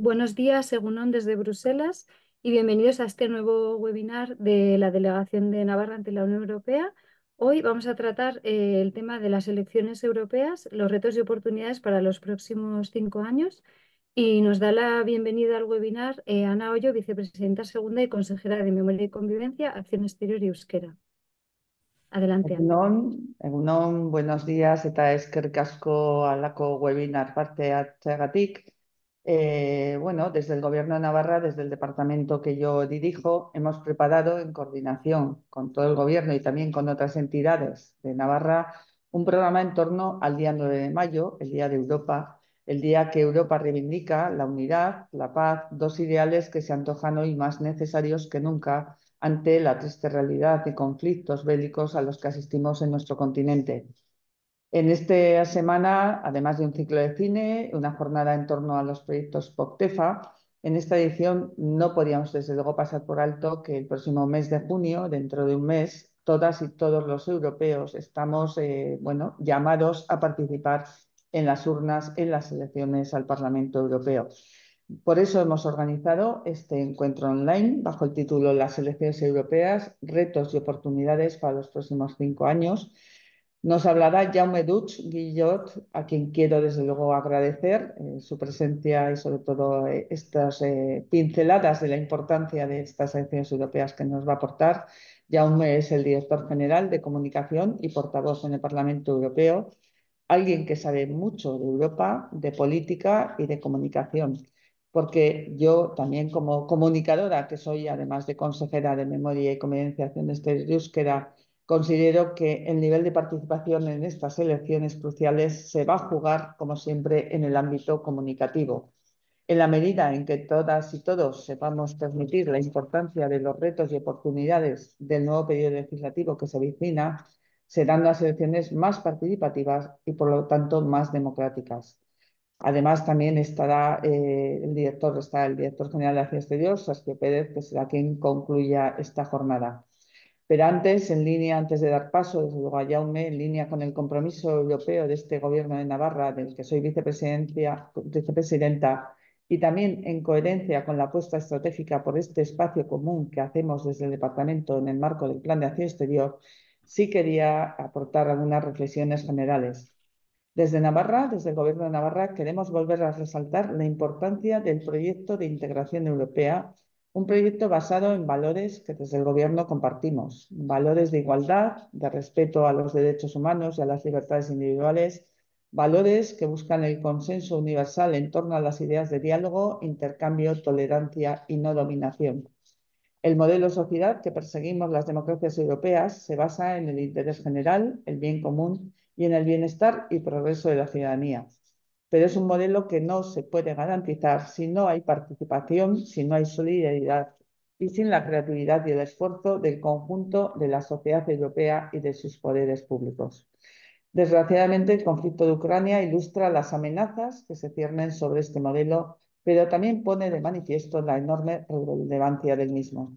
Buenos días, Egunon, desde Bruselas y bienvenidos a este nuevo webinar de la Delegación de Navarra ante la Unión Europea. Hoy vamos a tratar eh, el tema de las elecciones europeas, los retos y oportunidades para los próximos cinco años. Y nos da la bienvenida al webinar eh, Ana Hoyo, vicepresidenta segunda y consejera de Memoria y Convivencia, Acción Exterior y Euskera. Adelante. Egunon, buenos días eta esker casco alaco webinar parte eh, bueno, desde el Gobierno de Navarra, desde el departamento que yo dirijo, hemos preparado en coordinación con todo el Gobierno y también con otras entidades de Navarra un programa en torno al día 9 de mayo, el Día de Europa, el día que Europa reivindica la unidad, la paz, dos ideales que se antojan hoy más necesarios que nunca ante la triste realidad de conflictos bélicos a los que asistimos en nuestro continente. En esta semana, además de un ciclo de cine, una jornada en torno a los proyectos POCTEFA, en esta edición no podíamos desde luego pasar por alto que el próximo mes de junio, dentro de un mes, todas y todos los europeos estamos eh, bueno, llamados a participar en las urnas, en las elecciones al Parlamento Europeo. Por eso hemos organizado este encuentro online bajo el título Las elecciones europeas, retos y oportunidades para los próximos cinco años nos hablará Jaume Duch Guillot, a quien quiero desde luego agradecer eh, su presencia y sobre todo eh, estas eh, pinceladas de la importancia de estas acciones europeas que nos va a aportar. Jaume es el director general de comunicación y portavoz en el Parlamento Europeo, alguien que sabe mucho de Europa, de política y de comunicación, porque yo también como comunicadora, que soy además de consejera de Memoria y en de Euskera, Considero que el nivel de participación en estas elecciones cruciales se va a jugar, como siempre, en el ámbito comunicativo. En la medida en que todas y todos sepamos transmitir la importancia de los retos y oportunidades del nuevo periodo legislativo que se avicina, serán las elecciones más participativas y, por lo tanto, más democráticas. Además, también estará eh, el director, está el director general de Hacienda, Exterior, Saskia Pérez, que será quien concluya esta jornada. Pero antes, en línea, antes de dar paso, desde luego en línea con el compromiso europeo de este gobierno de Navarra, del que soy vicepresidenta, y también en coherencia con la apuesta estratégica por este espacio común que hacemos desde el Departamento en el marco del Plan de Acción Exterior, sí quería aportar algunas reflexiones generales. Desde Navarra, desde el Gobierno de Navarra, queremos volver a resaltar la importancia del proyecto de integración europea un proyecto basado en valores que desde el Gobierno compartimos, valores de igualdad, de respeto a los derechos humanos y a las libertades individuales, valores que buscan el consenso universal en torno a las ideas de diálogo, intercambio, tolerancia y no dominación. El modelo sociedad que perseguimos las democracias europeas se basa en el interés general, el bien común y en el bienestar y progreso de la ciudadanía pero es un modelo que no se puede garantizar si no hay participación, si no hay solidaridad y sin la creatividad y el esfuerzo del conjunto de la sociedad europea y de sus poderes públicos. Desgraciadamente, el conflicto de Ucrania ilustra las amenazas que se ciernen sobre este modelo, pero también pone de manifiesto la enorme relevancia del mismo.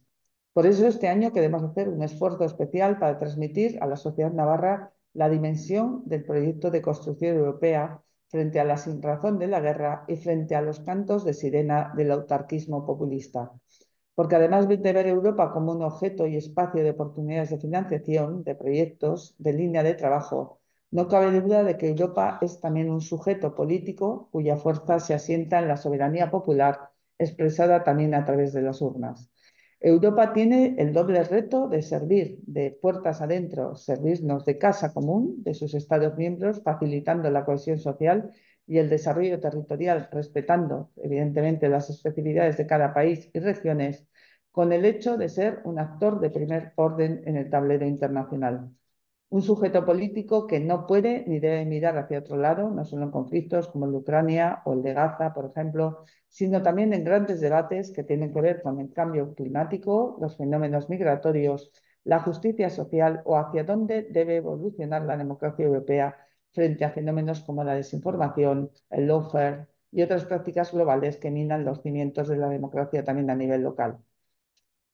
Por eso este año queremos hacer un esfuerzo especial para transmitir a la sociedad navarra la dimensión del proyecto de construcción europea frente a la sinrazón de la guerra y frente a los cantos de sirena del autarquismo populista. Porque además de ver Europa como un objeto y espacio de oportunidades de financiación, de proyectos, de línea de trabajo, no cabe duda de que Europa es también un sujeto político cuya fuerza se asienta en la soberanía popular, expresada también a través de las urnas. Europa tiene el doble reto de servir de puertas adentro, servirnos de casa común de sus Estados miembros, facilitando la cohesión social y el desarrollo territorial, respetando evidentemente las especificidades de cada país y regiones, con el hecho de ser un actor de primer orden en el tablero internacional. Un sujeto político que no puede ni debe mirar hacia otro lado, no solo en conflictos como el de Ucrania o el de Gaza, por ejemplo, sino también en grandes debates que tienen que ver con el cambio climático, los fenómenos migratorios, la justicia social o hacia dónde debe evolucionar la democracia europea frente a fenómenos como la desinformación, el lawfare y otras prácticas globales que minan los cimientos de la democracia también a nivel local.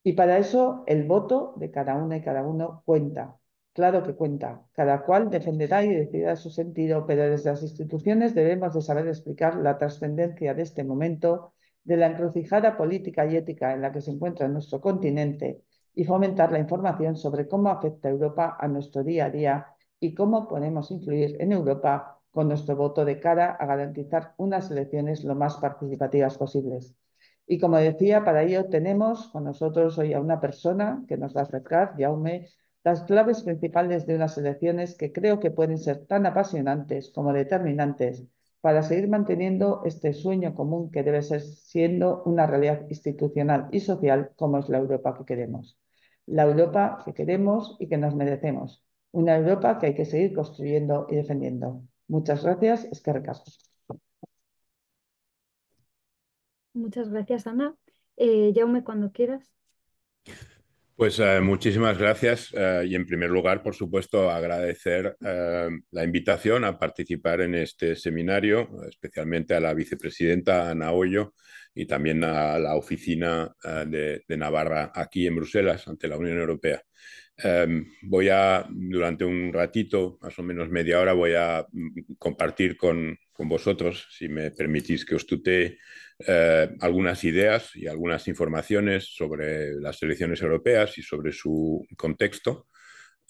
Y para eso el voto de cada una y cada uno cuenta, Claro que cuenta. Cada cual defenderá y decidirá su sentido, pero desde las instituciones debemos de saber explicar la trascendencia de este momento, de la encrucijada política y ética en la que se encuentra nuestro continente y fomentar la información sobre cómo afecta Europa a nuestro día a día y cómo podemos influir en Europa con nuestro voto de cara a garantizar unas elecciones lo más participativas posibles. Y como decía, para ello tenemos con nosotros hoy a una persona que nos va a acercar, Jaume las claves principales de unas elecciones que creo que pueden ser tan apasionantes como determinantes para seguir manteniendo este sueño común que debe ser siendo una realidad institucional y social como es la Europa que queremos. La Europa que queremos y que nos merecemos. Una Europa que hay que seguir construyendo y defendiendo. Muchas gracias, es que Muchas gracias, Ana. Eh, cuando quieras. Pues eh, muchísimas gracias eh, y en primer lugar, por supuesto, agradecer eh, la invitación a participar en este seminario, especialmente a la vicepresidenta Ana Hoyo y también a la oficina de Navarra aquí en Bruselas ante la Unión Europea. Em, voy a, durante un ratito, más o menos media hora, voy a mm, compartir con, vosotros, si me permitís que os tutee, eh, algunas ideas y algunas informaciones sobre las elecciones europeas y sobre su contexto.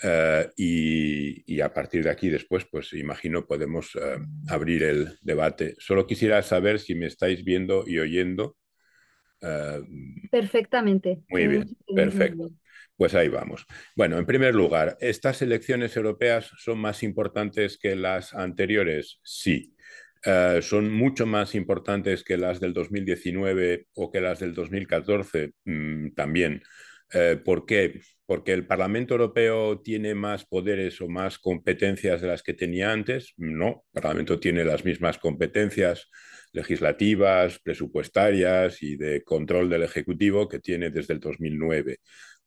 Eh, y, a partir de aquí después, pues imagino podemos eh, abrir el debate. Solo quisiera saber si me estáis viendo y oyendo. Perfectamente. Muy bien, perfecto. Pues ahí vamos. Bueno, en primer lugar, ¿estas elecciones europeas son más importantes que las anteriores? Sí. Eh, son mucho más importantes que las del 2019 o que las del 2014 mm, también. Eh, ¿Por qué? Porque el Parlamento Europeo tiene más poderes o más competencias de las que tenía antes. No, el Parlamento tiene las mismas competencias legislativas, presupuestarias y de control del Ejecutivo que tiene desde el 2009.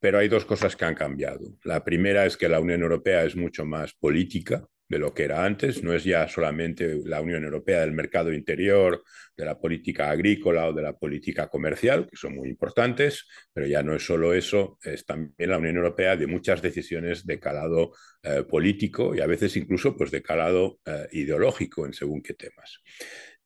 Pero hay dos cosas que han cambiado. La primera es que la Unión Europea es mucho más política de lo que era antes, no es ya solamente la Unión Europea del mercado interior, de la política agrícola o de la política comercial, que son muy importantes, pero ya no es solo eso, es también la Unión Europea de muchas decisiones de calado eh, político y a veces incluso pues, de calado eh, ideológico en según qué temas.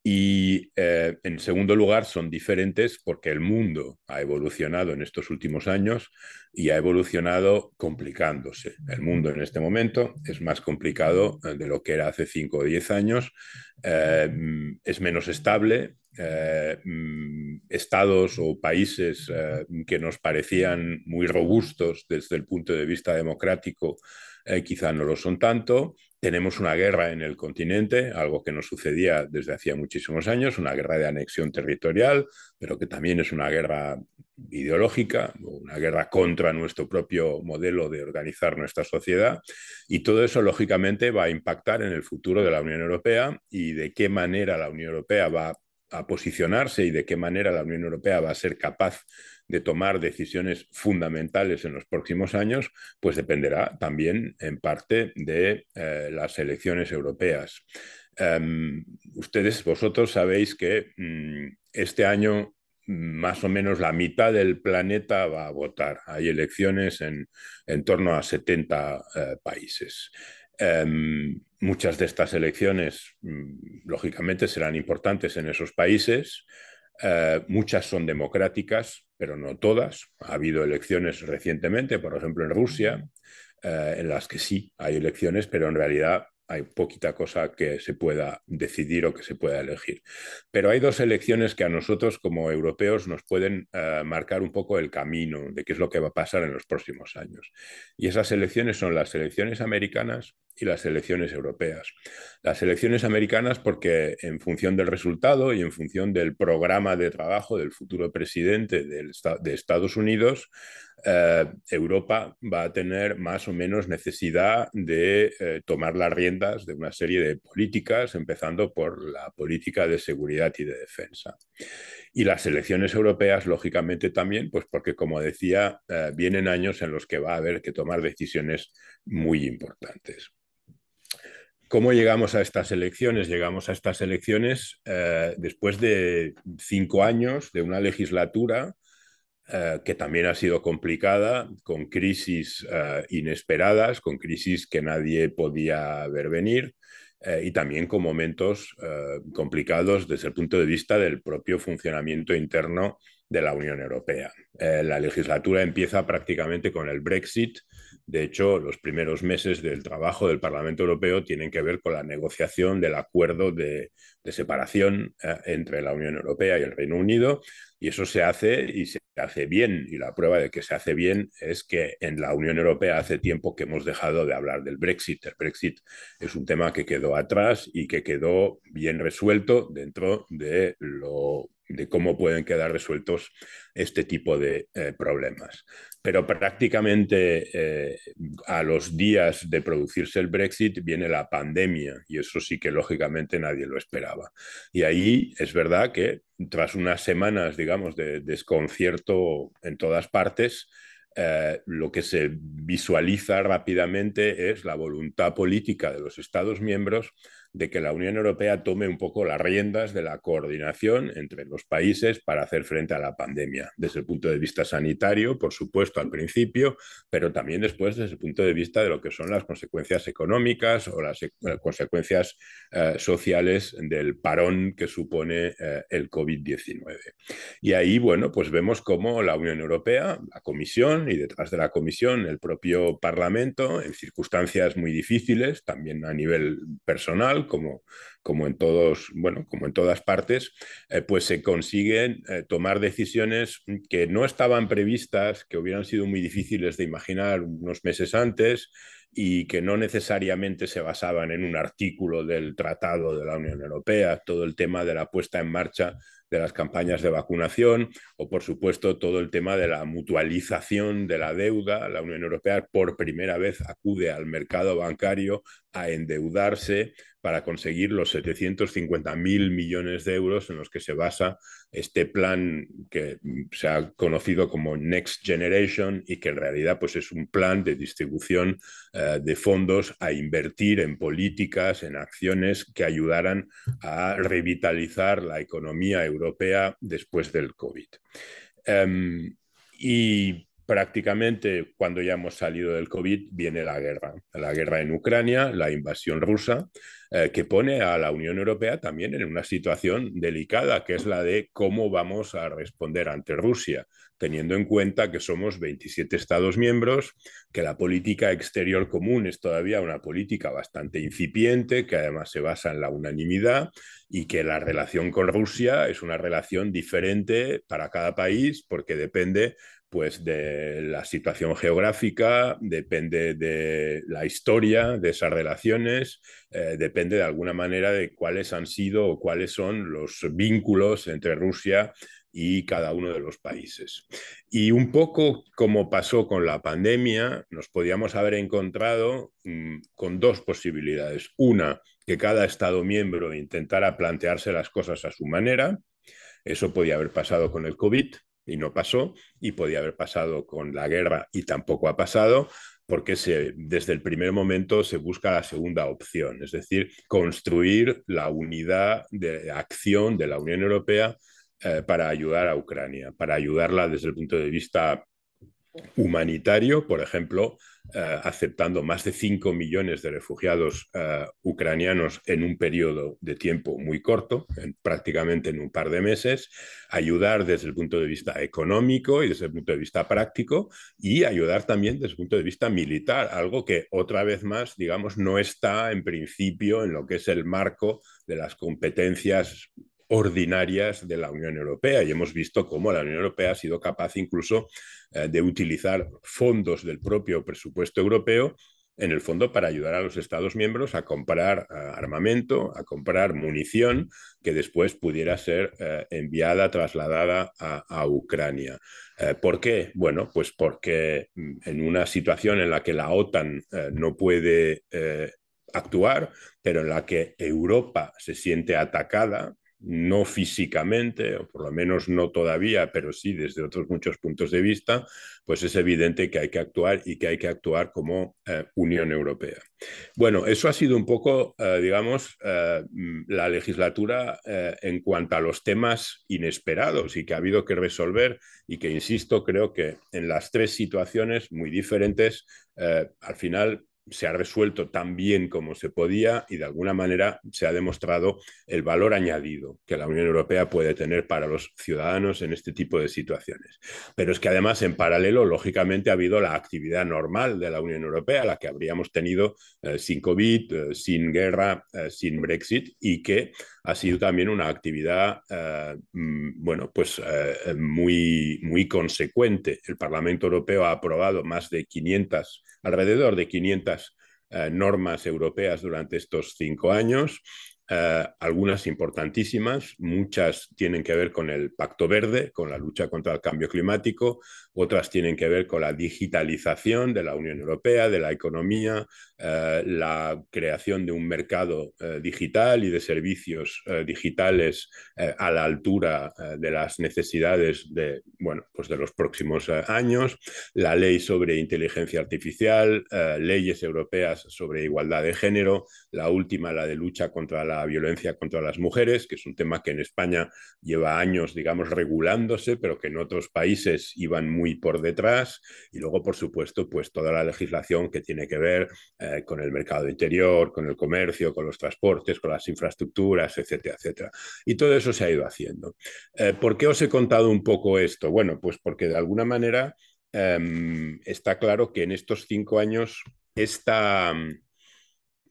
Y eh, en segundo lugar, son diferentes porque el mundo ha evolucionado en estos últimos años y ha evolucionado complicándose. El mundo en este momento es más complicado eh, de lo que era hace 5 o 10 años, eh, mm, es menos estable. Mm, estados o países que nos parecían muy robustos desde el punto de vista democrático quizá no lo son tanto tenemos una guerra en el continente, algo que no sucedía desde hacía muchísimos años, una guerra de anexión territorial, pero que también es una guerra ideológica, una guerra contra nuestro propio modelo de organizar nuestra sociedad. Y todo eso, lógicamente, va a impactar en el futuro de la Unión Europea y de qué manera la Unión Europea va a posicionarse y de qué manera la Unión Europea va a ser capaz de tomar decisiones fundamentales en los próximos años, pues dependerá también en parte de eh, las elecciones europeas. Em, ustedes, vosotros sabéis que mm, este año mm, más o menos la mitad del planeta va a votar. Hay elecciones en, torno a 70 eh, países. Em, muchas de estas elecciones, mm, lógicamente, serán importantes en esos países. Eh, muchas son democráticas, pero no todas. Ha habido elecciones recientemente, por ejemplo en Rusia, eh, en las que sí hay elecciones, pero en realidad hay poquita cosa que se pueda decidir o que se pueda elegir. Pero hay dos elecciones que a nosotros como europeos nos pueden eh, marcar un poco el camino de qué es lo que va a pasar en los próximos años. Y esas elecciones son las elecciones americanas y las elecciones europeas. Las elecciones americanas porque en función del resultado y en función del programa de trabajo del futuro presidente de Estados Unidos, eh, Europa va a tener más o menos necesidad de eh, tomar las riendas de una serie de políticas, empezando por la política de seguridad y de defensa. Y las elecciones europeas, lógicamente, también, pues porque, como decía, eh, vienen años en los que va a haber que tomar decisiones muy importantes. ¿Cómo llegamos a estas elecciones? Llegamos a estas elecciones eh, después de cinco años de una legislatura eh, que también ha sido complicada, con crisis eh, inesperadas, con crisis que nadie podía ver venir y también con momentos complicados desde el punto de vista del propio funcionamiento interno de la Unión Europea. la legislatura empieza prácticamente con el Brexit de hecho, los primeros meses del trabajo del Parlamento Europeo tienen que ver con la negociación del acuerdo de, separación eh, entre la Unión Europea y el Reino Unido, y eso se hace y se hace bien. Y la prueba de que se hace bien es que en la Unión Europea hace tiempo que hemos dejado de hablar del Brexit. El Brexit es un tema que quedó atrás y que quedó bien resuelto dentro de lo de cómo pueden quedar resueltos este tipo de eh, problemas. Pero prácticamente eh, a los días de producirse el Brexit viene la pandemia y eso sí que lógicamente nadie lo esperaba. Y ahí es verdad que tras unas semanas, digamos, de desconcierto en todas partes, eh, lo que se visualiza rápidamente es la voluntad política de los Estados miembros de que la Unión Europea tome un poco las riendas de la coordinación entre los países para hacer frente a la pandemia, desde el punto de vista sanitario, por supuesto, al principio, pero también después desde el punto de vista de lo que son las consecuencias económicas o las eh, consecuencias eh, sociales del parón que supone el COVID-19. Y ahí, bueno, pues vemos cómo la Unión Europea, la Comisión, y detrás de la comisión el propio Parlamento en circunstancias muy difíciles, también a nivel personal, como, como en todos, bueno, como en todas partes, eh, pues se consiguen eh, tomar decisiones que no estaban previstas, que hubieran sido muy difíciles de imaginar unos meses antes, y que no necesariamente se basaban en un artículo del Tratado de la Unión Europea, todo el tema de la puesta en marcha de las campañas de vacunación o, por supuesto, todo el tema de la mutualización de la deuda. La Unión Europea por primera vez acude al mercado bancario a endeudarse para conseguir los 750.000 millones de euros en los que se basa este plan que mm, se ha conocido como Next Generation y que en realidad pues, es un plan de distribución eh, de fondos a invertir en políticas, en acciones que ayudaran a revitalizar la economía europea después del COVID. Em, y prácticamente cuando ya hemos salido del COVID viene la guerra, la guerra en Ucrania, la invasión rusa, eh, que pone a la Unión Europea también en una situación delicada, que es la de cómo vamos a responder ante Rusia, teniendo en cuenta que somos 27 Estados miembros, que la política exterior común es todavía una política bastante incipiente, que además se basa en la unanimidad y que la relación con Rusia es una relación diferente para cada país porque depende pues de la situación geográfica, depende de la historia de esas relaciones, eh, depende de alguna manera de cuáles han sido o cuáles son los vínculos entre Rusia y cada uno de los países. Y un poco como pasó con la pandemia, nos podíamos haber encontrado mm, con dos posibilidades. Una, que cada Estado miembro intentara plantearse las cosas a su manera. Eso podía haber pasado con el COVID y no pasó, y podía haber pasado con la guerra y tampoco ha pasado, porque desde el primer momento se busca la segunda opción, es decir, construir la unidad de acción de la Unión Europea eh, para ayudar a Ucrania, para ayudarla desde el punto de vista humanitario, por ejemplo, eh, aceptando más de 5 millones de refugiados eh, ucranianos en un periodo de tiempo muy corto, prácticamente en un par de meses, ayudar desde el punto de vista económico y desde el punto de vista práctico y ayudar también desde el punto de vista militar, algo que otra vez más, digamos, no está en principio en lo que es el marco de las competencias ordinarias de la Unión Europea y hemos visto cómo la Unión Europea ha sido capaz incluso eh, de utilizar fondos del propio presupuesto europeo en el fondo para ayudar a los Estados miembros a comprar eh, armamento, a comprar munición que después pudiera ser eh, enviada, trasladada a, Ucrania. ¿Por qué? Bueno, pues porque mm, en una situación en la que la OTAN no puede actuar, pero en la que Europa se siente atacada, no físicamente, o por lo menos no todavía, pero sí desde otros muchos puntos de vista, pues es evidente que hay que actuar y que hay que actuar como eh, Unión Europea. Bueno, eso ha sido un poco, eh, digamos, eh, la legislatura en cuanto a los temas inesperados y que ha habido que resolver y que, insisto, creo que en las tres situaciones muy diferentes, al final se ha resuelto tan bien como se podía y de alguna manera se ha demostrado el valor añadido que la Unión Europea puede tener para los ciudadanos en este tipo de situaciones. Pero es que además, en paralelo, lógicamente ha habido la actividad normal de la Unión Europea, la que habríamos tenido eh, sin COVID, eh, sin guerra, eh, sin Brexit y que ha sido también una actividad, mm, bueno, pues muy, muy consecuente. El Parlamento Europeo ha aprobado más de 500 alrededor de 500 eh, normas europeas durante estos cinco años eh, algunas importantísimas, muchas tienen que ver con el Pacto Verde, con la lucha contra el cambio climático, otras tienen que ver con la digitalización de la Unión Europea, de la economía, eh, la creación de un mercado eh, digital y de servicios digitales a la altura de las necesidades de, bueno, pues de los próximos años, la ley sobre inteligencia artificial, leyes europeas sobre igualdad de género, la última, la de lucha contra la violencia contra las mujeres, que es un tema que en España lleva años, digamos, regulándose, pero que en otros países iban muy por detrás. Y luego, por supuesto, pues toda la legislación que tiene que ver eh, con el mercado interior, con el comercio, con los transportes, con las infraestructuras, etcétera, etcétera. Y todo eso se ha ido haciendo. Eh, ¿Por qué os he contado un poco esto? Bueno, pues porque de alguna manera em, está claro que en estos cinco años esta...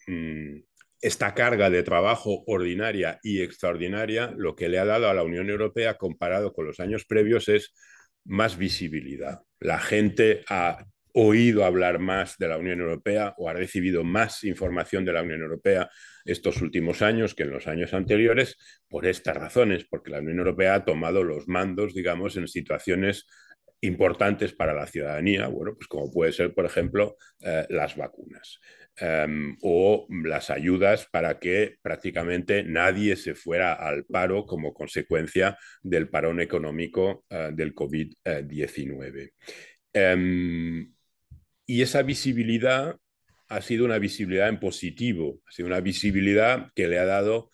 Mm, esta carga de trabajo ordinaria y extraordinaria lo que le ha dado a la Unión Europea comparado con los años previos es más visibilidad. La gente ha oído hablar más de la Unión Europea o ha recibido más información de la Unión Europea estos últimos años que en los años anteriores por estas razones, porque la Unión Europea ha tomado los mandos, digamos, en situaciones importantes para la ciudadanía, bueno, pues como puede ser, por ejemplo, eh, las vacunas em, o las ayudas para que prácticamente nadie se fuera al paro como consecuencia del parón económico eh, del COVID-19. Em, y esa visibilidad ha sido una visibilidad en positivo, ha sido una visibilidad que le ha dado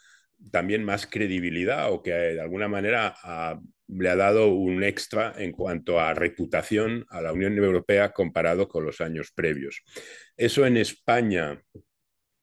también más credibilidad o que de alguna manera ha le ha dado un extra en cuanto a reputación a la Unión Europea comparado con los años previos. Eso en España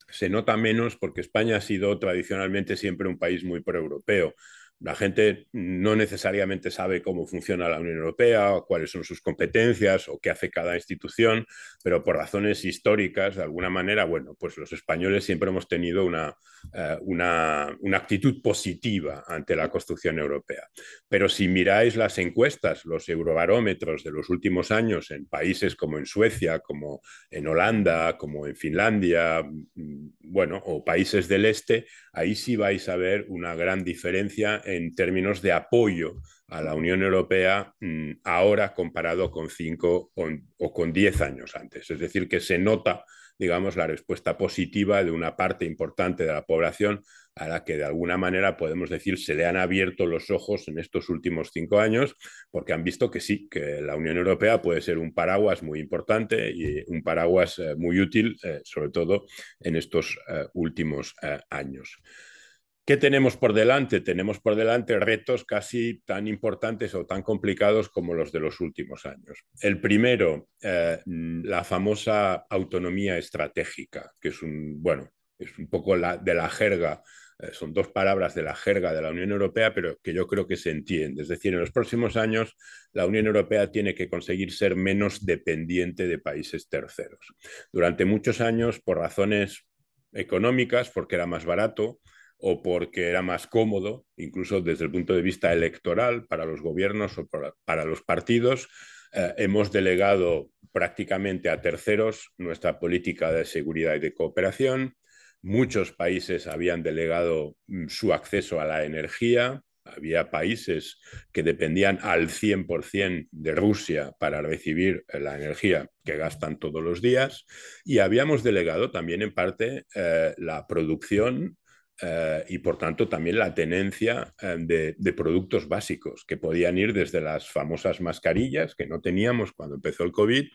se nota menos porque España ha sido tradicionalmente siempre un país muy proeuropeo. La gente no necesariamente sabe cómo funciona la Unión Europea, o cuáles son sus competencias o qué hace cada institución, pero por razones históricas, de alguna manera, bueno, pues los españoles siempre hemos tenido una, eh, una, una actitud positiva ante la construcción europea. Pero si miráis las encuestas, los eurobarómetros de los últimos años en países como en Suecia, como en Holanda, como en Finlandia, mm, mm, bueno, o países del este, ahí sí vais a ver una gran diferencia en términos de apoyo a la Unión Europea mm, ahora comparado con cinco o, con diez años antes. Es decir, que se nota, digamos, la respuesta positiva de una parte importante de la población a la que de alguna manera podemos decir se le han abierto los ojos en estos últimos cinco años, porque han visto que sí, que la Unión Europea puede ser un paraguas muy importante y un paraguas eh, muy útil, eh, sobre todo en estos eh, últimos años. ¿Qué tenemos por delante? Tenemos por delante retos casi tan importantes o tan complicados como los de los últimos años. El primero, eh, la famosa autonomía estratégica, que es un, bueno, es un poco la, de la jerga, eh, son dos palabras de la jerga de la Unión Europea, pero que yo creo que se entiende. Es decir, en los próximos años la Unión Europea tiene que conseguir ser menos dependiente de países terceros. Durante muchos años, por razones económicas, porque era más barato, o porque era más cómodo, incluso desde el punto de vista electoral, para los gobiernos o para, los partidos. Eh, hemos delegado prácticamente a terceros nuestra política de seguridad y de cooperación. Muchos países habían delegado mm, su acceso a la energía. Había países que dependían al 100% de Rusia para recibir eh, la energía que gastan todos los días. Y habíamos delegado también en parte eh, la producción eh, y por tanto también la tenencia eh, de, productos básicos que podían ir desde las famosas mascarillas que no teníamos cuando empezó el COVID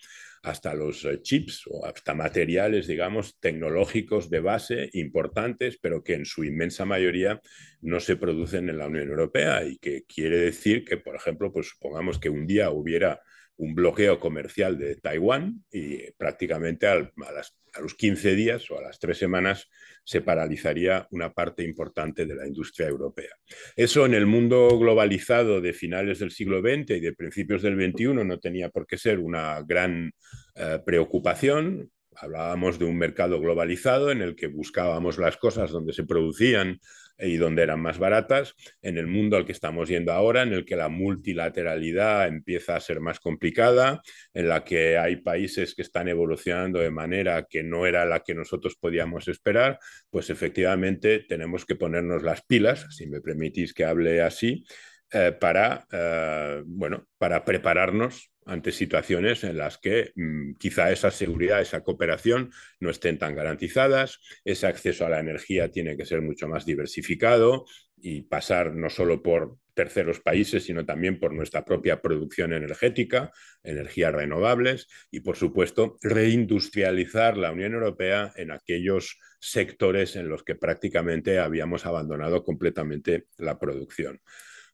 hasta los eh, chips o hasta materiales, digamos, tecnológicos de base importantes, pero que en su inmensa mayoría no se producen en la Unión Europea y que quiere decir que, por ejemplo, pues supongamos que un día hubiera un bloqueo comercial de Taiwán y prácticamente al, a las a los 15 días o a las tres semanas se paralizaría una parte importante de la industria europea. Eso en el mundo globalizado de finales del siglo XX y de principios del XXI no tenía por qué ser una gran eh, preocupación hablábamos de un mercado globalizado en el que buscábamos las cosas donde se producían y donde eran más baratas, en el mundo al que estamos yendo ahora, en el que la multilateralidad empieza a ser más complicada, en la que hay países que están evolucionando de manera que no era la que nosotros podíamos esperar, pues efectivamente tenemos que ponernos las pilas, si me permitís que hable así, eh, para, eh, bueno, para prepararnos ante situaciones en las que mm, quizá esa seguridad, esa cooperación no estén tan garantizadas, ese acceso a la energía tiene que ser mucho más diversificado y pasar no solo por terceros países, sino también por nuestra propia producción energética, energías renovables y, por supuesto, reindustrializar la Unión Europea en aquellos sectores en los que prácticamente habíamos abandonado completamente la producción.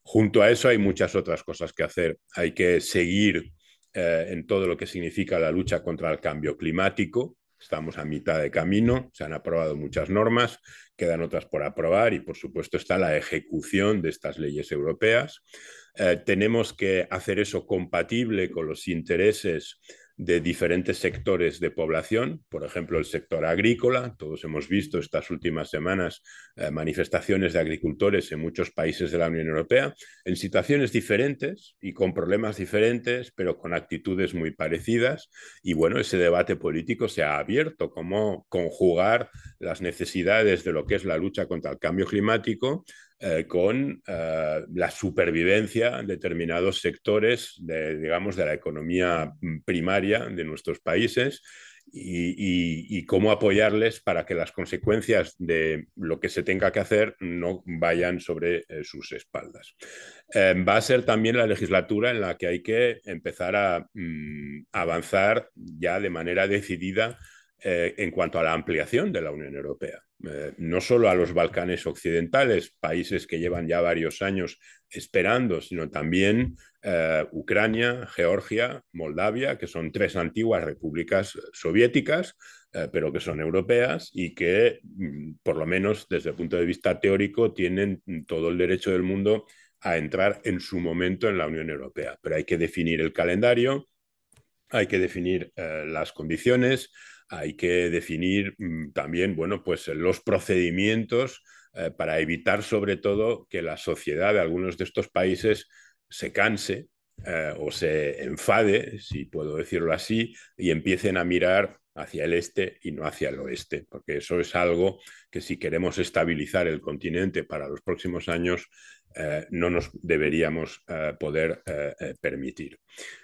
Junto a eso hay muchas otras cosas que hacer. Hay que seguir eh, en todo lo que significa la lucha contra el cambio climático. Estamos a mitad de camino, se han aprobado muchas normas, quedan otras por aprobar y por supuesto está la ejecución de estas leyes europeas. Eh, tenemos que hacer eso compatible con los intereses de diferentes sectores de población, por ejemplo, el sector agrícola. Todos hemos visto estas últimas semanas eh, manifestaciones de agricultores en muchos países de la Unión Europea, en situaciones diferentes y con problemas diferentes, pero con actitudes muy parecidas. Y bueno, ese debate político se ha abierto, cómo conjugar las necesidades de lo que es la lucha contra el cambio climático eh, con eh, la supervivencia en determinados sectores de, digamos, de la economía mm, primaria de nuestros países y, cómo apoyarles para que las consecuencias de lo que se tenga que hacer no vayan sobre eh, sus espaldas. va a ser también la legislatura en la que hay que empezar a mm, avanzar ya de manera decidida en cuanto a la ampliación de la Unión Europea eh, no solo a los Balcanes occidentales, países que llevan ya varios años esperando, sino también eh, Ucrania, Georgia, Moldavia, que son tres antiguas repúblicas soviéticas, eh, pero que son europeas y que, mm, por lo menos desde el punto de vista teórico, tienen todo el derecho del mundo a entrar en su momento en la Unión Europea. Pero hay que definir el calendario, hay que definir las condiciones, hay que definir mm, también, bueno, pues eh, los procedimientos eh, para evitar sobre todo que la sociedad de algunos de estos países se canse eh, o se enfade, si puedo decirlo así, y empiecen a mirar hacia el este y no hacia el oeste, porque eso es algo que si queremos estabilizar el continente para los próximos años, no nos deberíamos poder permitir.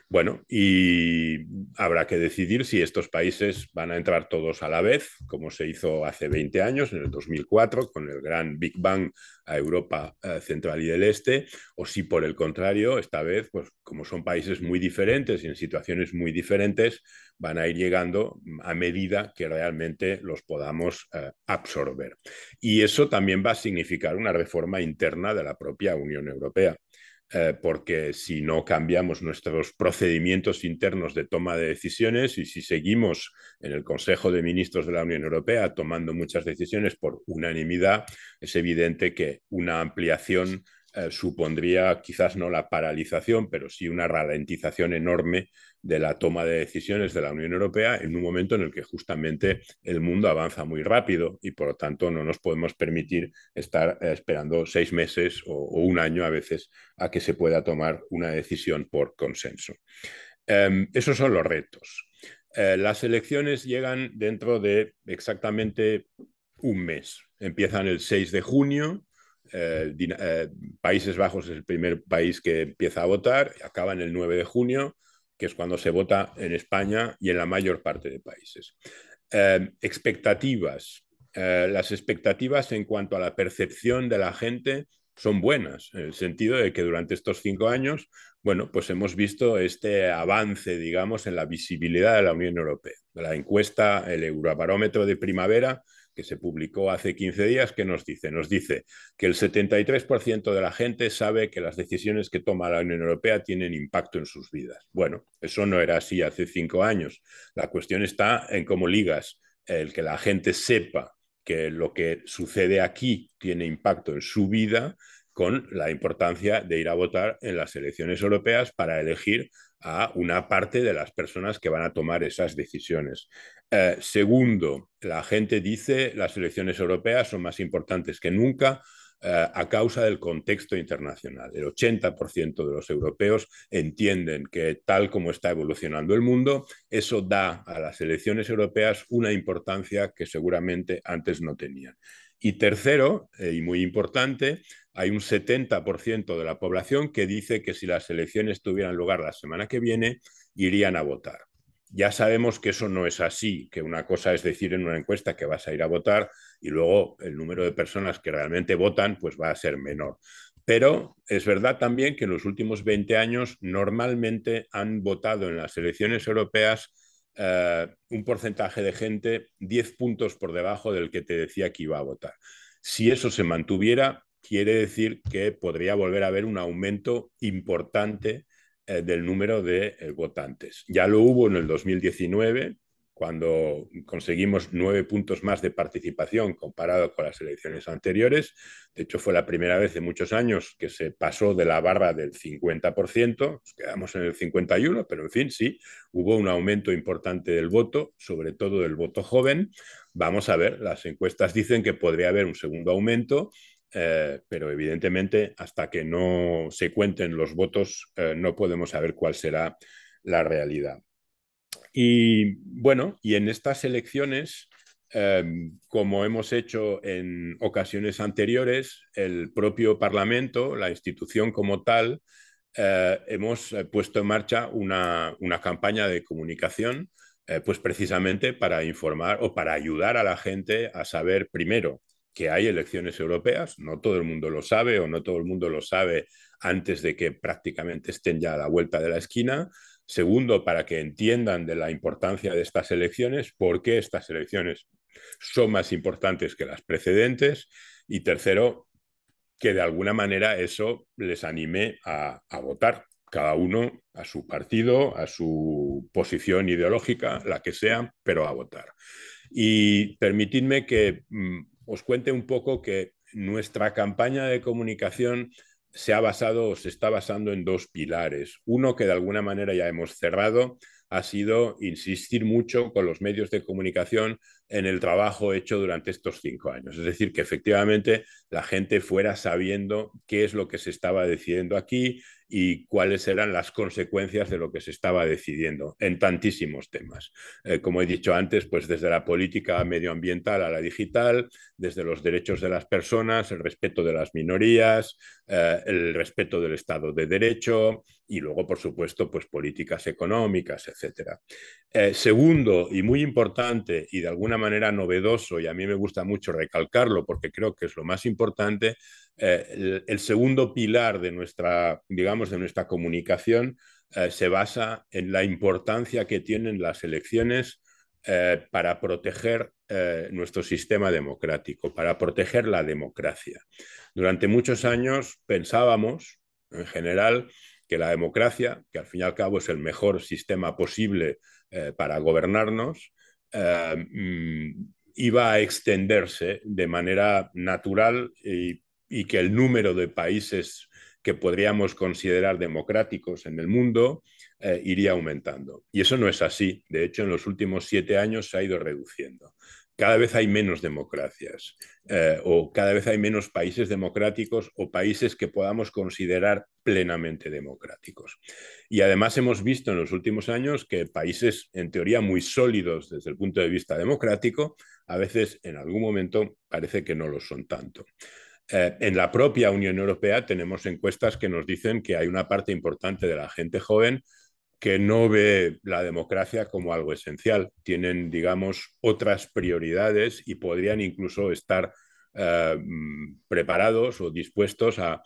Bueno, y habrá que decidir si estos países van a entrar todos a la vez, como se hizo hace 20 años, en el 2004, con el gran Big Bang a Europa eh, Central y del Este, o si por el contrario, esta vez, pues como son países muy diferentes y en situaciones muy diferentes, van a ir llegando a medida que realmente los podamos eh, absorber. Y eso también va a significar una reforma interna de la propia Unión Europea. Eh, porque si no cambiamos nuestros procedimientos internos de toma de decisiones y si seguimos en el Consejo de Ministros de la Unión Europea tomando muchas decisiones por unanimidad, es evidente que una ampliación eh, supondría quizás no la paralización, pero sí una ralentización enorme de la toma de decisiones de la Unión Europea en un momento en el que justamente el mundo avanza muy rápido y por lo tanto no nos podemos permitir estar eh, esperando seis meses o, un año a veces a que se pueda tomar una decisión por consenso. Em, esos son los retos. Eh, las elecciones llegan dentro de exactamente un mes. Empiezan el 6 de junio eh, eh, países Bajos es el primer país que empieza a votar, acaba en el 9 de junio, que es cuando se vota en España y en la mayor parte de países. Eh, expectativas. las expectativas en cuanto a la percepción de la gente son buenas, en el sentido de que durante estos cinco años, bueno, pues hemos visto este avance, digamos, en la visibilidad de la Unión Europea. La encuesta, el Eurobarómetro de primavera, que se publicó hace 15 días, que nos dice? Nos dice que el 73% de la gente sabe que las decisiones que toma la Unión Europea tienen impacto en sus vidas. Bueno, eso no era así hace cinco años. La cuestión está en cómo ligas el que la gente sepa que lo que sucede aquí tiene impacto en su vida con la importancia de ir a votar en las elecciones europeas para elegir a una parte de las personas que van a tomar esas decisiones. Eh, segundo, la gente dice las elecciones europeas son más importantes que nunca eh, a causa del contexto internacional. El 80% de los europeos entienden que tal como está evolucionando el mundo, eso da a las elecciones europeas una importancia que seguramente antes no tenían. Y tercero, eh, y muy importante, hay un 70% de la población que dice que si las elecciones tuvieran lugar la semana que viene, irían a votar ya sabemos que eso no es así, que una cosa es decir en una encuesta que vas a ir a votar y luego el número de personas que realmente votan pues va a ser menor. Pero es verdad también que en los últimos 20 años normalmente han votado en las elecciones europeas eh, un porcentaje de gente 10 puntos por debajo del que te decía que iba a votar. Si eso se mantuviera, quiere decir que podría volver a haber un aumento importante eh, del número de eh, votantes. Ya lo hubo en el 2019, cuando conseguimos nueve puntos más de participación comparado con las elecciones anteriores. De hecho, fue la primera vez en muchos años que se pasó de la barra del 50%, quedamos en el 51%, pero en fin, sí, hubo un aumento importante del voto, sobre todo del voto joven. Vamos a ver, las encuestas dicen que podría haber un segundo aumento eh, pero evidentemente hasta que no se cuenten los votos eh, no podemos saber cuál será la realidad. Y bueno, y en estas elecciones, eh, como hemos hecho en ocasiones anteriores, el propio Parlamento, la institución como tal, hemos puesto en marcha una, una campaña de comunicación, pues precisamente para informar o para ayudar a la gente a saber primero que hay elecciones europeas, no todo el mundo lo sabe o no todo el mundo lo sabe antes de que prácticamente estén ya a la vuelta de la esquina. Segundo, para que entiendan de la importancia de estas elecciones, por qué estas elecciones son más importantes que las precedentes. Y tercero, que de alguna manera eso les anime a, votar, cada uno a su partido, a su posición ideológica, la que sea, pero a votar. Y permitidme que mm, os cuente un poco que nuestra campaña de comunicación se ha basado o se está basando en dos pilares. Uno que de alguna manera ya hemos cerrado ha sido insistir mucho con los medios de comunicación en el trabajo hecho durante estos cinco años. Es decir, que efectivamente la gente fuera sabiendo qué es lo que se estaba decidiendo aquí y cuáles eran las consecuencias de lo que se estaba decidiendo en tantísimos temas. Eh, como he dicho antes, pues desde la política medioambiental a la digital, desde los derechos de las personas, el respeto de las minorías, eh, el respeto del Estado de Derecho y luego, por supuesto, pues políticas económicas, etc. Eh, segundo, y muy importante, y de alguna manera novedoso, y a mí me gusta mucho recalcarlo porque creo que es lo más importante, eh, el, segundo pilar de nuestra, digamos, de nuestra comunicación eh, se basa en la importancia que tienen las elecciones eh, para proteger nuestro sistema democrático, para proteger la democracia. Durante muchos años pensábamos, en general, que la democracia, que al fin y al cabo es el mejor sistema posible para gobernarnos, eh, mm, iba a extenderse de manera natural y, que el número de países que podríamos considerar democráticos en el mundo eh, iría aumentando. Y eso no es así. De hecho, en los últimos siete años se ha ido reduciendo cada vez hay menos democracias eh, o cada vez hay menos países democráticos o países que podamos considerar plenamente democráticos. Y además hemos visto en los últimos años que países en teoría muy sólidos desde el punto de vista democrático, a veces en algún momento parece que no lo son tanto. Eh, en la propia Unión Europea tenemos encuestas que nos dicen que hay una parte importante de la gente joven que no ve la democracia como algo esencial. Tienen, digamos, otras prioridades y podrían incluso estar eh, preparados o dispuestos a,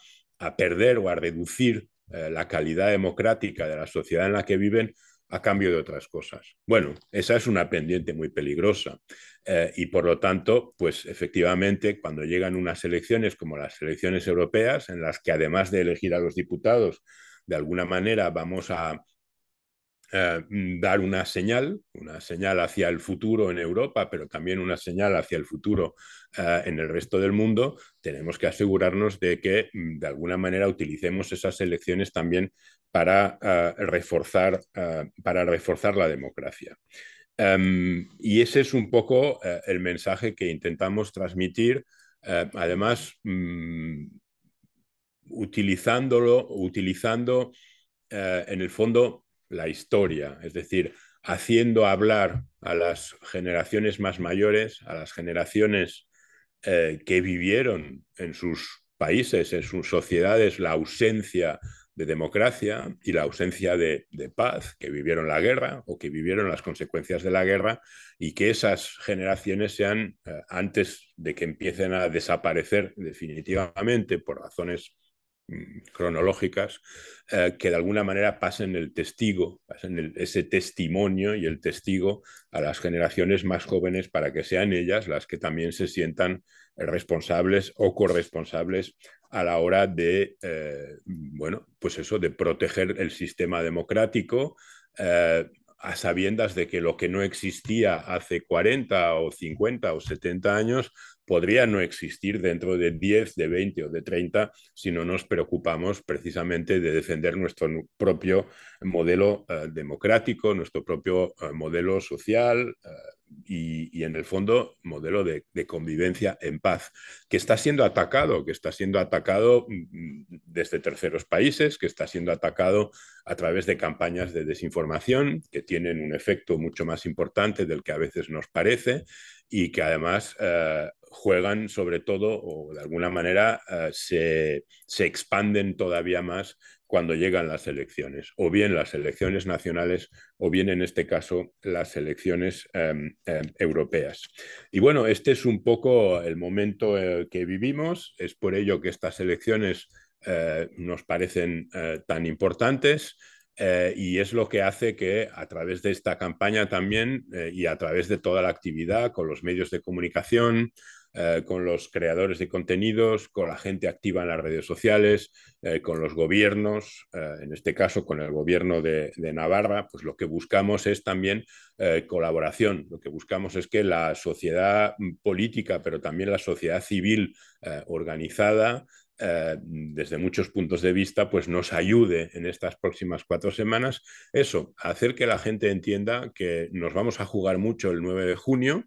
perder o a reducir eh, la calidad democrática de la sociedad en la que viven a cambio de otras cosas. Bueno, esa es una pendiente muy peligrosa eh, y por lo tanto, pues efectivamente, cuando llegan unas elecciones como las elecciones europeas, en las que además de elegir a los diputados, de alguna manera vamos a, eh, dar una señal, una señal hacia el futuro en Europa, pero también una señal hacia el futuro eh, en el resto del mundo, tenemos que asegurarnos de que mm, de alguna manera utilicemos esas elecciones también para, eh, reforzar, para reforzar la democracia. Em, y ese es un poco el mensaje que intentamos transmitir, además mm, utilizándolo, utilizando en el fondo la historia, es decir, haciendo hablar a las generaciones más mayores, a las generaciones eh, que vivieron en sus países, en sus sociedades, la ausencia de democracia y la ausencia de, paz, que vivieron la guerra o que vivieron las consecuencias de la guerra, y que esas generaciones sean, eh, antes de que empiecen a desaparecer definitivamente por razones Mm, cronológicas eh, que de alguna manera pasen el testigo, pasen ese testimonio y el testigo a las generaciones más jóvenes para que sean ellas las que también se sientan responsables o corresponsables a la hora de, eh, bueno, pues eso, de proteger el sistema democrático. Eh, a sabiendas de que lo que no existía hace 40 o 50 o 70 años podría no existir dentro de 10, de 20 o de 30 si no nos preocupamos precisamente de defender nuestro propio eh, modelo eh, democrático, nuestro propio eh, modelo social. y, en el fondo modelo de, convivencia en paz, que está siendo atacado, que está siendo atacado mm, mm, desde terceros países, que está siendo atacado a través de campañas de desinformación, que tienen un efecto mucho más importante del que a veces nos parece y que además juegan sobre todo o de alguna manera eh, se, expanden todavía más cuando llegan las elecciones, o bien las elecciones nacionales o bien en este caso las elecciones em, em, europeas. Y bueno, este es un poco el momento eh, que vivimos, es por ello que estas elecciones eh, nos parecen tan importantes. y es lo que hace que a través de esta campaña también y a través de toda la actividad con los medios de comunicación, eh, con los creadores de contenidos, con la gente activa en las redes sociales, eh, con los gobiernos, eh, en este caso con el gobierno de, de, Navarra, pues lo que buscamos es también colaboración, lo que buscamos es que la sociedad política, pero también la sociedad civil organizada, desde muchos puntos de vista, pues nos ayude en estas próximas cuatro semanas. Eso, hacer que la gente entienda que nos vamos a jugar mucho el 9 de junio,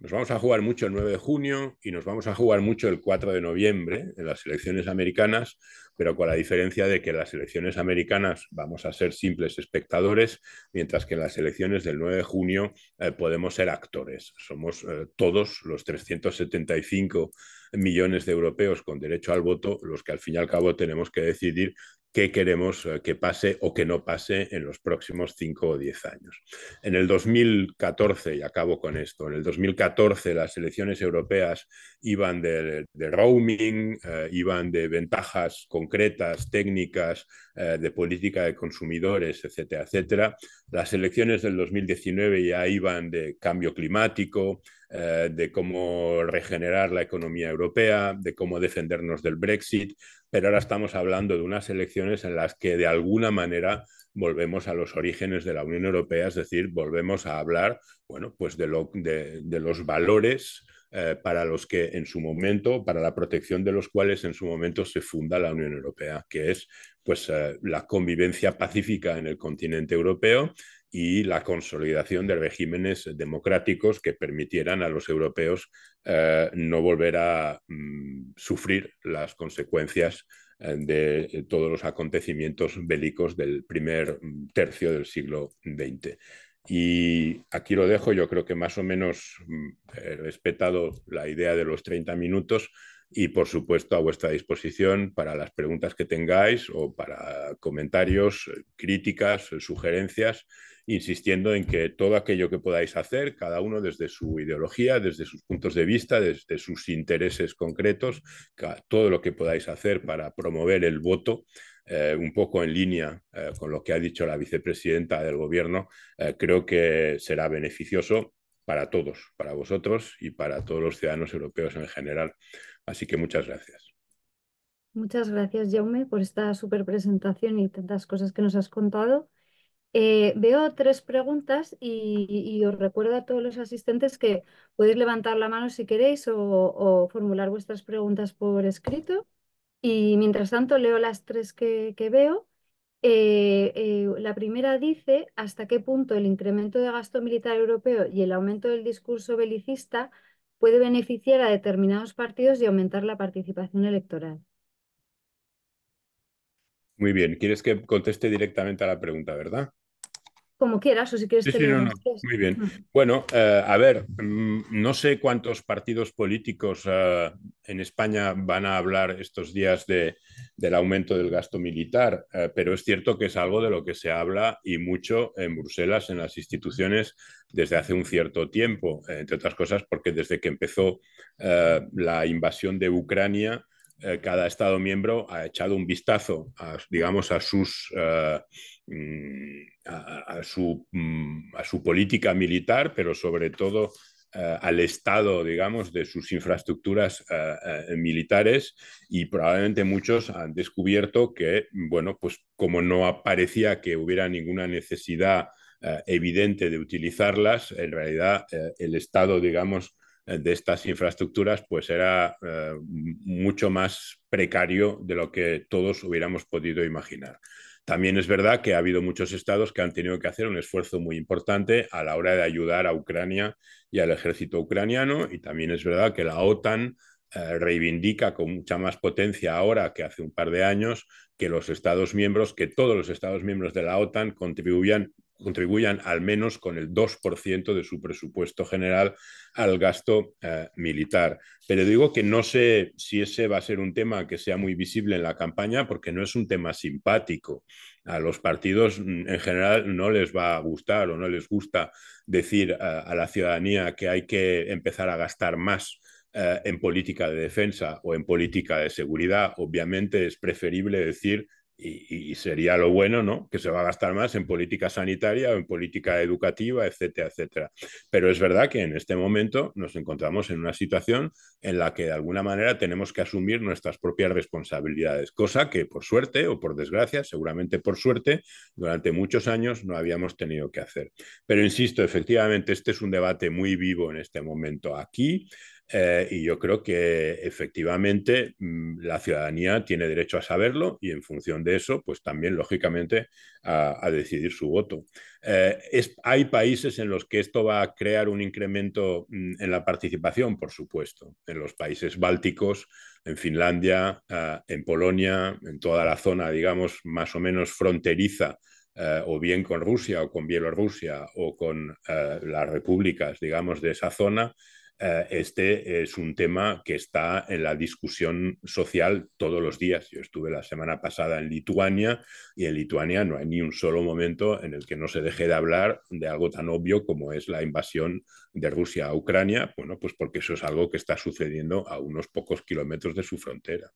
nos vamos a jugar mucho el 9 de junio y nos vamos a jugar mucho el 4 de noviembre en las elecciones americanas, pero con la diferencia de que en las elecciones americanas vamos a ser simples espectadores, mientras que en las elecciones del 9 de junio eh, podemos ser actores. Somos eh, todos los 375 millones de europeos con derecho al voto los que al fin y al cabo tenemos que decidir qué queremos eh, que pase o que no pase en los próximos 5 o 10 años. En el 2014, y acabo con esto, en el 2014 las elecciones europeas iban de, roaming, eh, iban de ventajas concretas, técnicas, eh, de política de consumidores, etcétera, etcétera. Las elecciones del 2019 ya iban de cambio climático, eh, de cómo regenerar la economía europea, de cómo defendernos del Brexit, pero ahora estamos hablando de unas elecciones en las que de alguna manera volvemos a los orígenes de la Unión Europea, es decir, volvemos a hablar bueno, pues de, los valores eh, para los que en su momento, para la protección de los cuales en su momento se funda la Unión Europea, que es pues, eh, la convivencia pacífica en el continente europeo, y la consolidación de regímenes democráticos que permitieran a los europeos eh, no volver a mm, sufrir las consecuencias eh, de todos los acontecimientos bélicos del primer mm, tercio del siglo XX. Y aquí lo dejo, yo creo que más o menos mm, he respetado la idea de los 30 minutos y por supuesto a vuestra disposición para las preguntas que tengáis o para comentarios, críticas, sugerencias insistiendo en que todo aquello que podáis hacer, cada uno desde su ideología, desde sus puntos de vista, desde sus intereses concretos, todo lo que podáis hacer para promover el voto, eh, un poco en línea eh, con lo que ha dicho la vicepresidenta del Gobierno, eh, creo que será beneficioso para todos, para vosotros y para todos los ciudadanos europeos en general. Así que muchas gracias. Muchas gracias, Jaume, por esta super presentación y tantas cosas que nos has contado. Eh, veo tres preguntas y, os recuerdo a todos los asistentes que podéis levantar la mano si queréis o, formular vuestras preguntas por escrito. Y mientras tanto leo las tres que, veo. Eh, eh, la primera dice hasta qué punto el incremento de gasto militar europeo y el aumento del discurso belicista puede beneficiar a determinados partidos y aumentar la participación electoral. Muy bien, quieres que conteste directamente a la pregunta, ¿verdad? como quieras o si quieres... Muy bien. Mm. Bueno, eh, a ver, mm, no sé cuántos partidos políticos eh, en España van a hablar estos días de, del aumento del gasto militar, eh, pero es cierto que es algo de lo que se habla y mucho en Bruselas, en las instituciones, desde hace un cierto tiempo, entre otras cosas porque desde que empezó la invasión de Ucrania, eh, cada Estado miembro ha echado un vistazo, a, digamos, a sus... Eh, mm, mm, a, su, política militar, pero sobre todo eh, al estado, digamos, de sus infraestructuras militares y probablemente muchos han descubierto que, bueno, pues como no aparecía que hubiera ninguna necesidad evidente de utilizarlas, en realidad el estado, digamos, de estas infraestructuras pues era eh, mucho más precario de lo que todos hubiéramos podido imaginar. También es verdad que ha habido muchos estados que han tenido que hacer un esfuerzo muy importante a la hora de ayudar a Ucrania y al ejército ucraniano y también es verdad que la OTAN eh, reivindica con mucha más potencia ahora que hace un par de años que los Estados miembros, que todos los Estados miembros de la OTAN contribuyan contribuyan al menos con el 2% de su presupuesto general al gasto eh, militar. Pero digo que no sé si ese va a ser un tema que sea muy visible en la campaña porque no es un tema simpático. A los partidos mm, en general no les va a gustar o no les gusta decir eh, a, la ciudadanía que hay que empezar a gastar más eh, en política de defensa o en política de seguridad. Obviamente es preferible decir y, sería lo bueno, ¿no? Que se va a gastar más en política sanitaria o en política educativa, etcétera, etcétera. Pero es verdad que en este momento nos encontramos en una situación en la que de alguna manera tenemos que asumir nuestras propias responsabilidades, cosa que por suerte o por desgracia, seguramente por suerte, durante muchos años no habíamos tenido que hacer. Pero insisto, efectivamente, este es un debate muy vivo en este momento aquí. Eh, y yo creo que efectivamente mm, la ciudadanía tiene derecho a saberlo y en función de eso, pues también lógicamente a, decidir su voto. Eh, hay países en los que esto va a crear un incremento mm, en la participación, por supuesto, en los países bálticos, en Finlandia, ah, en Polonia, en toda la zona, digamos, más o menos fronteriza eh, o bien con Rusia o con Bielorrusia o con las repúblicas, digamos, de esa zona, eh, este es un tema que está en la discusión social todos los días. Yo estuve la semana pasada en Lituania y en Lituania no hay ni un solo momento en el que no se deje de hablar de algo tan obvio como es la invasión de Rusia a Ucrania, bueno, pues porque eso es algo que está sucediendo a unos pocos kilómetros de su frontera.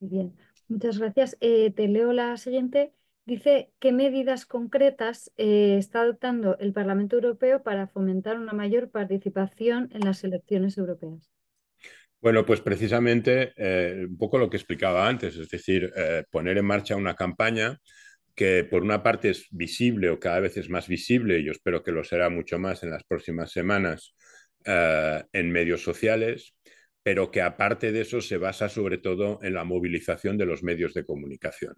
Bien, muchas gracias. Eh, te leo la siguiente. Dice, ¿qué medidas concretas eh, está adoptando el Parlamento Europeo para fomentar una mayor participación en las elecciones europeas? Bueno, pues precisamente eh, un poco lo que explicaba antes, es decir, eh, poner en marcha una campaña que por una parte es visible o cada vez es más visible, y yo espero que lo será mucho más en las próximas semanas, en medios sociales, pero que aparte de eso se basa sobre todo en la movilización de los medios de comunicación.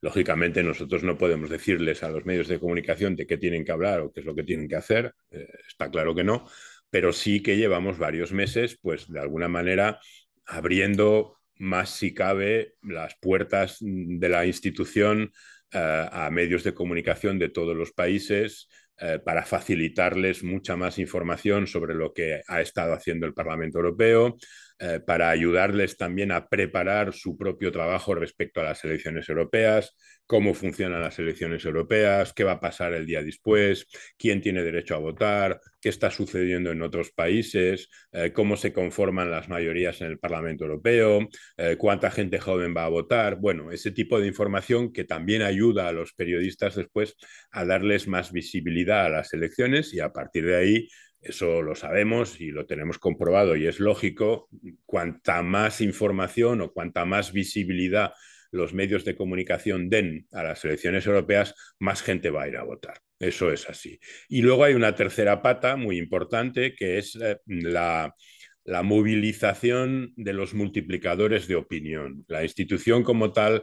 Lógicamente nosotros no podemos decirles a los medios de comunicación de qué tienen que hablar o qué es lo que tienen que hacer, eh, está claro que no, pero sí que llevamos varios meses, pues de alguna manera abriendo más si cabe las puertas de la institución eh, a medios de comunicación de todos los países, eh, para facilitarles mucha más información sobre lo que ha estado haciendo el Parlamento Europeo, eh, para ayudarles también a preparar su propio trabajo respecto a las elecciones europeas, cómo funcionan las elecciones europeas, qué va a pasar el día después, quién tiene derecho a votar, qué está sucediendo en otros países, eh, cómo se conforman las mayorías en el Parlamento Europeo, eh, cuánta gente joven va a votar. Bueno, ese tipo de información que también ayuda a los periodistas después a darles más visibilidad a las elecciones y a partir de ahí eso lo sabemos y lo tenemos comprobado y es lógico. Cuanta más información o cuanta más visibilidad los medios de comunicación den a las elecciones europeas, más gente va a ir a votar. Eso es así. Y luego hay una tercera pata muy importante que es eh, la, la movilización de los multiplicadores de opinión. La institución como tal,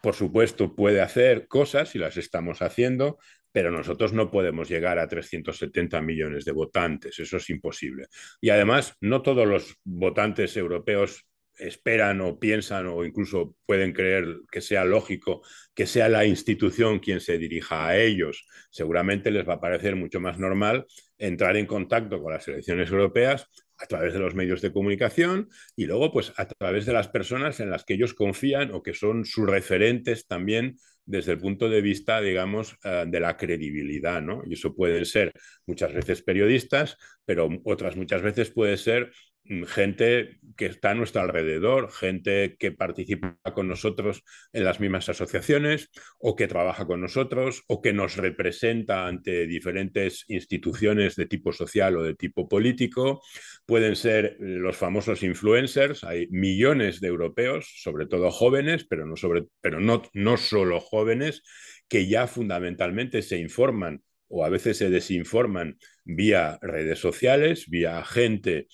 por supuesto, puede hacer cosas y las estamos haciendo pero nosotros no podemos llegar a 370 millones de votantes, eso es imposible. Y además, no todos los votantes europeos esperan o piensan o incluso pueden creer que sea lógico que sea la institución quien se dirija a ellos. Seguramente les va a parecer mucho más normal entrar en contacto con las elecciones europeas a través de los medios de comunicación y luego pues a través de las personas en las que ellos confían o que son sus referentes también desde el punto de vista, digamos, eh, de la credibilidad, ¿no? Y eso pueden ser muchas veces periodistas, pero otras muchas veces puede ser Mm, gente que está a nuestro alrededor, gente que participa con nosotros en las mismas asociaciones o que trabaja con nosotros o que nos representa ante diferentes instituciones de tipo social o de tipo político. Pueden ser los famosos influencers, hay millones de europeos, sobre todo jóvenes, pero no, sobre, pero no, no solo jóvenes, que ya fundamentalmente se informan o a veces se desinforman vía redes sociales, vía gente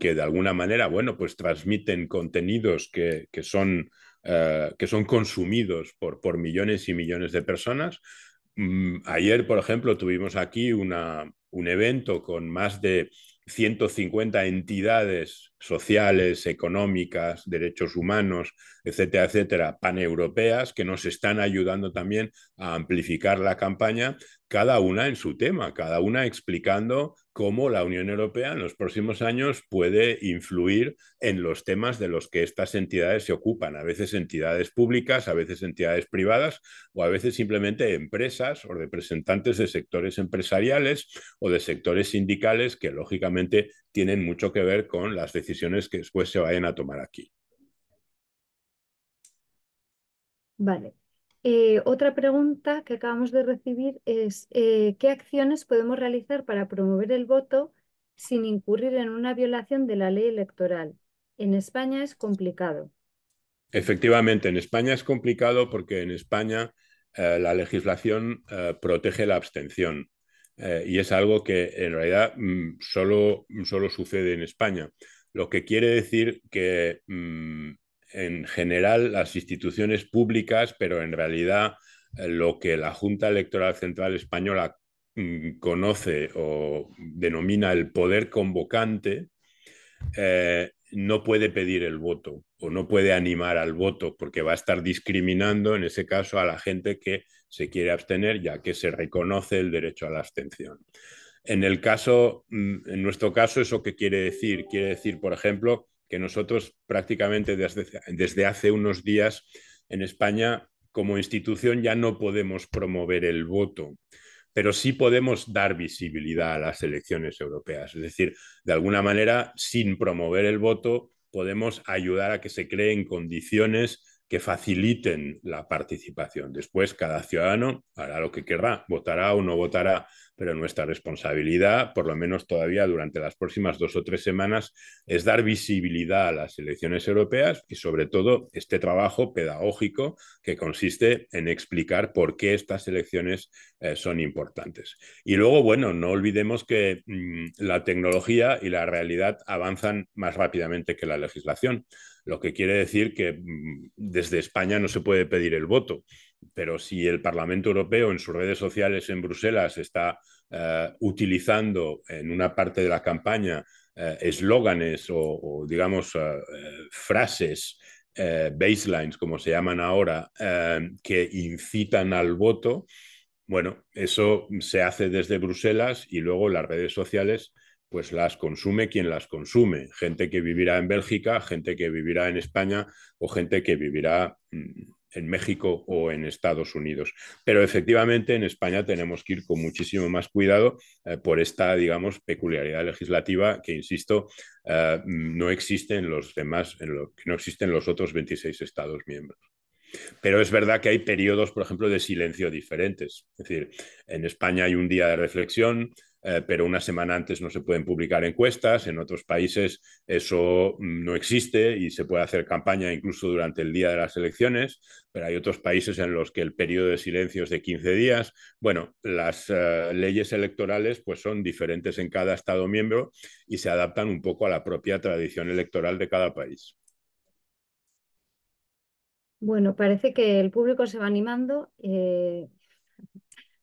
que de alguna manera, bueno, pues transmiten contenidos que, son, eh, que son consumidos por, por millones y millones de personas. Mm, ayer, por ejemplo, tuvimos aquí un evento con más de 150 entidades sociales, económicas, derechos humanos, etcétera, etcétera, paneuropeas que nos están ayudando también a amplificar la campaña, cada una en su tema, cada una explicando cómo la Unión Europea en los próximos años puede influir en los temas de los que estas entidades se ocupan, a veces entidades públicas, a veces entidades privadas o a veces simplemente empresas o representantes de sectores empresariales o de sectores sindicales que lógicamente tienen mucho que ver con las decisiones que después se vayan a tomar aquí. Vale. Eh, otra pregunta que acabamos de recibir es, eh, ¿qué acciones podemos realizar para promover el voto sin incurrir en una violación de la ley electoral? En España es complicado. Efectivamente, en España es complicado porque en España eh, la legislación protege la abstención y es algo que en realidad mm, solo, solo, sucede en España, lo que quiere decir que mm, en general las instituciones públicas, pero en realidad eh, lo que la Junta Electoral Central Española mm, conoce o denomina el poder convocante, eh, no puede pedir el voto o no puede animar al voto porque va a estar discriminando en ese caso a la gente que se quiere abstener ya que se reconoce el derecho a la abstención. En el caso, mm, en nuestro caso, ¿eso qué quiere decir? Quiere decir, por ejemplo, que nosotros prácticamente desde, hace unos días en España como institución ya no podemos promover el voto, pero sí podemos dar visibilidad a las elecciones europeas. Es decir, de alguna manera, sin promover el voto, podemos ayudar a que se creen condiciones que faciliten la participación. Después, cada ciudadano hará lo que querrá, votará o no votará, pero nuestra responsabilidad, por lo menos todavía durante las próximas dos o tres semanas, es dar visibilidad a las elecciones europeas y sobre todo este trabajo pedagógico que consiste en explicar por qué estas elecciones eh, son importantes. Y luego, bueno, no olvidemos que mm, la tecnología y la realidad avanzan más rápidamente que la legislación lo que quiere decir que mm, desde España no se puede pedir el voto. Pero si el Parlamento Europeo en sus redes sociales en Bruselas está eh, utilizando en una parte de la campaña eh, eslóganes o, digamos, eh, frases, baselines, como se llaman ahora, que incitan al voto, bueno, eso se hace desde Bruselas y luego las redes sociales pues las consume quien las consume, gente que vivirá en Bélgica, gente que vivirá en España o gente que vivirá mm, en México o en Estados Unidos. Pero efectivamente en España tenemos que ir con muchísimo más cuidado eh, por esta, digamos, peculiaridad legislativa que, insisto, eh, no existe en los demás, en que no existen los otros 26 Estados miembros. Pero es verdad que hay periodos, por ejemplo, de silencio diferentes. Es decir, en España hay un día de reflexión, eh, pero una semana antes no se pueden publicar encuestas, en otros países eso mm, no existe y se puede hacer campaña incluso durante el día de las elecciones, pero hay otros países en los que el periodo de silencio es de 15 días. Bueno, las eh, leyes electorales pues son diferentes en cada Estado miembro y se adaptan un poco a la propia tradición electoral de cada país. Bueno, parece que el público se va animando. Eh,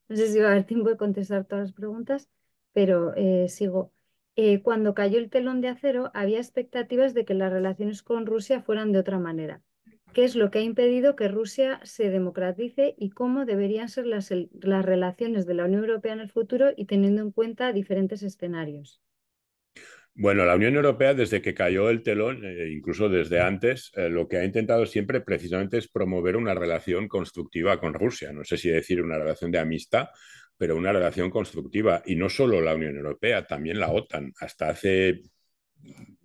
no sé si va a haber tiempo de contestar todas las preguntas pero eh, sigo. Eh, cuando cayó el telón de acero, había expectativas de que las relaciones con Rusia fueran de otra manera. ¿Qué es lo que ha impedido que Rusia se democratice y cómo deberían ser las, relaciones de la Unión Europea en el futuro y teniendo en cuenta diferentes escenarios? Bueno, la Unión Europea desde que cayó el telón, eh, incluso desde antes, lo que ha intentado siempre precisamente es promover una relación constructiva con Rusia. No sé si decir una relación de amistad, pero una relación constructiva. Y no solo la Unión Europea, también la OTAN. Hasta hace,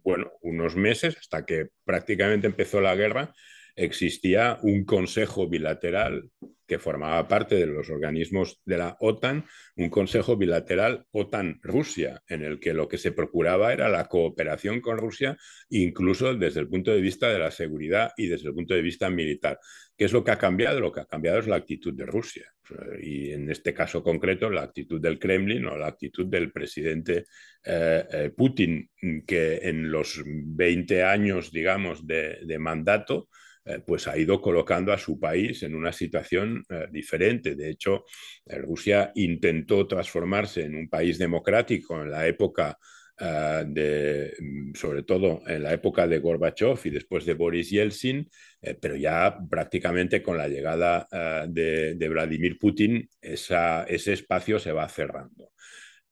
bueno, unos meses, hasta que prácticamente empezó la guerra, existía un consejo bilateral que formaba parte de los organismos de la OTAN, un consejo bilateral OTAN-Rusia, en el que lo que se procuraba era la cooperación con Rusia, incluso desde el punto de vista de la seguridad y desde el punto de vista militar. ¿Qué es lo que ha cambiado? Lo que ha cambiado es la actitud de Rusia. Y en este caso concreto, la actitud del Kremlin o la actitud del presidente eh, eh, Putin, que en los 20 años, digamos, de, mandato, eh, pues ha ido colocando a su país en una situación diferente. De hecho, Rusia intentó transformarse en un país democrático en la época Ah, mm, sobre todo en la época de Gorbachev y después de Boris Yeltsin, eh, pero ya prácticamente con la llegada ah, de, Vladimir Putin, ese espacio se va cerrando.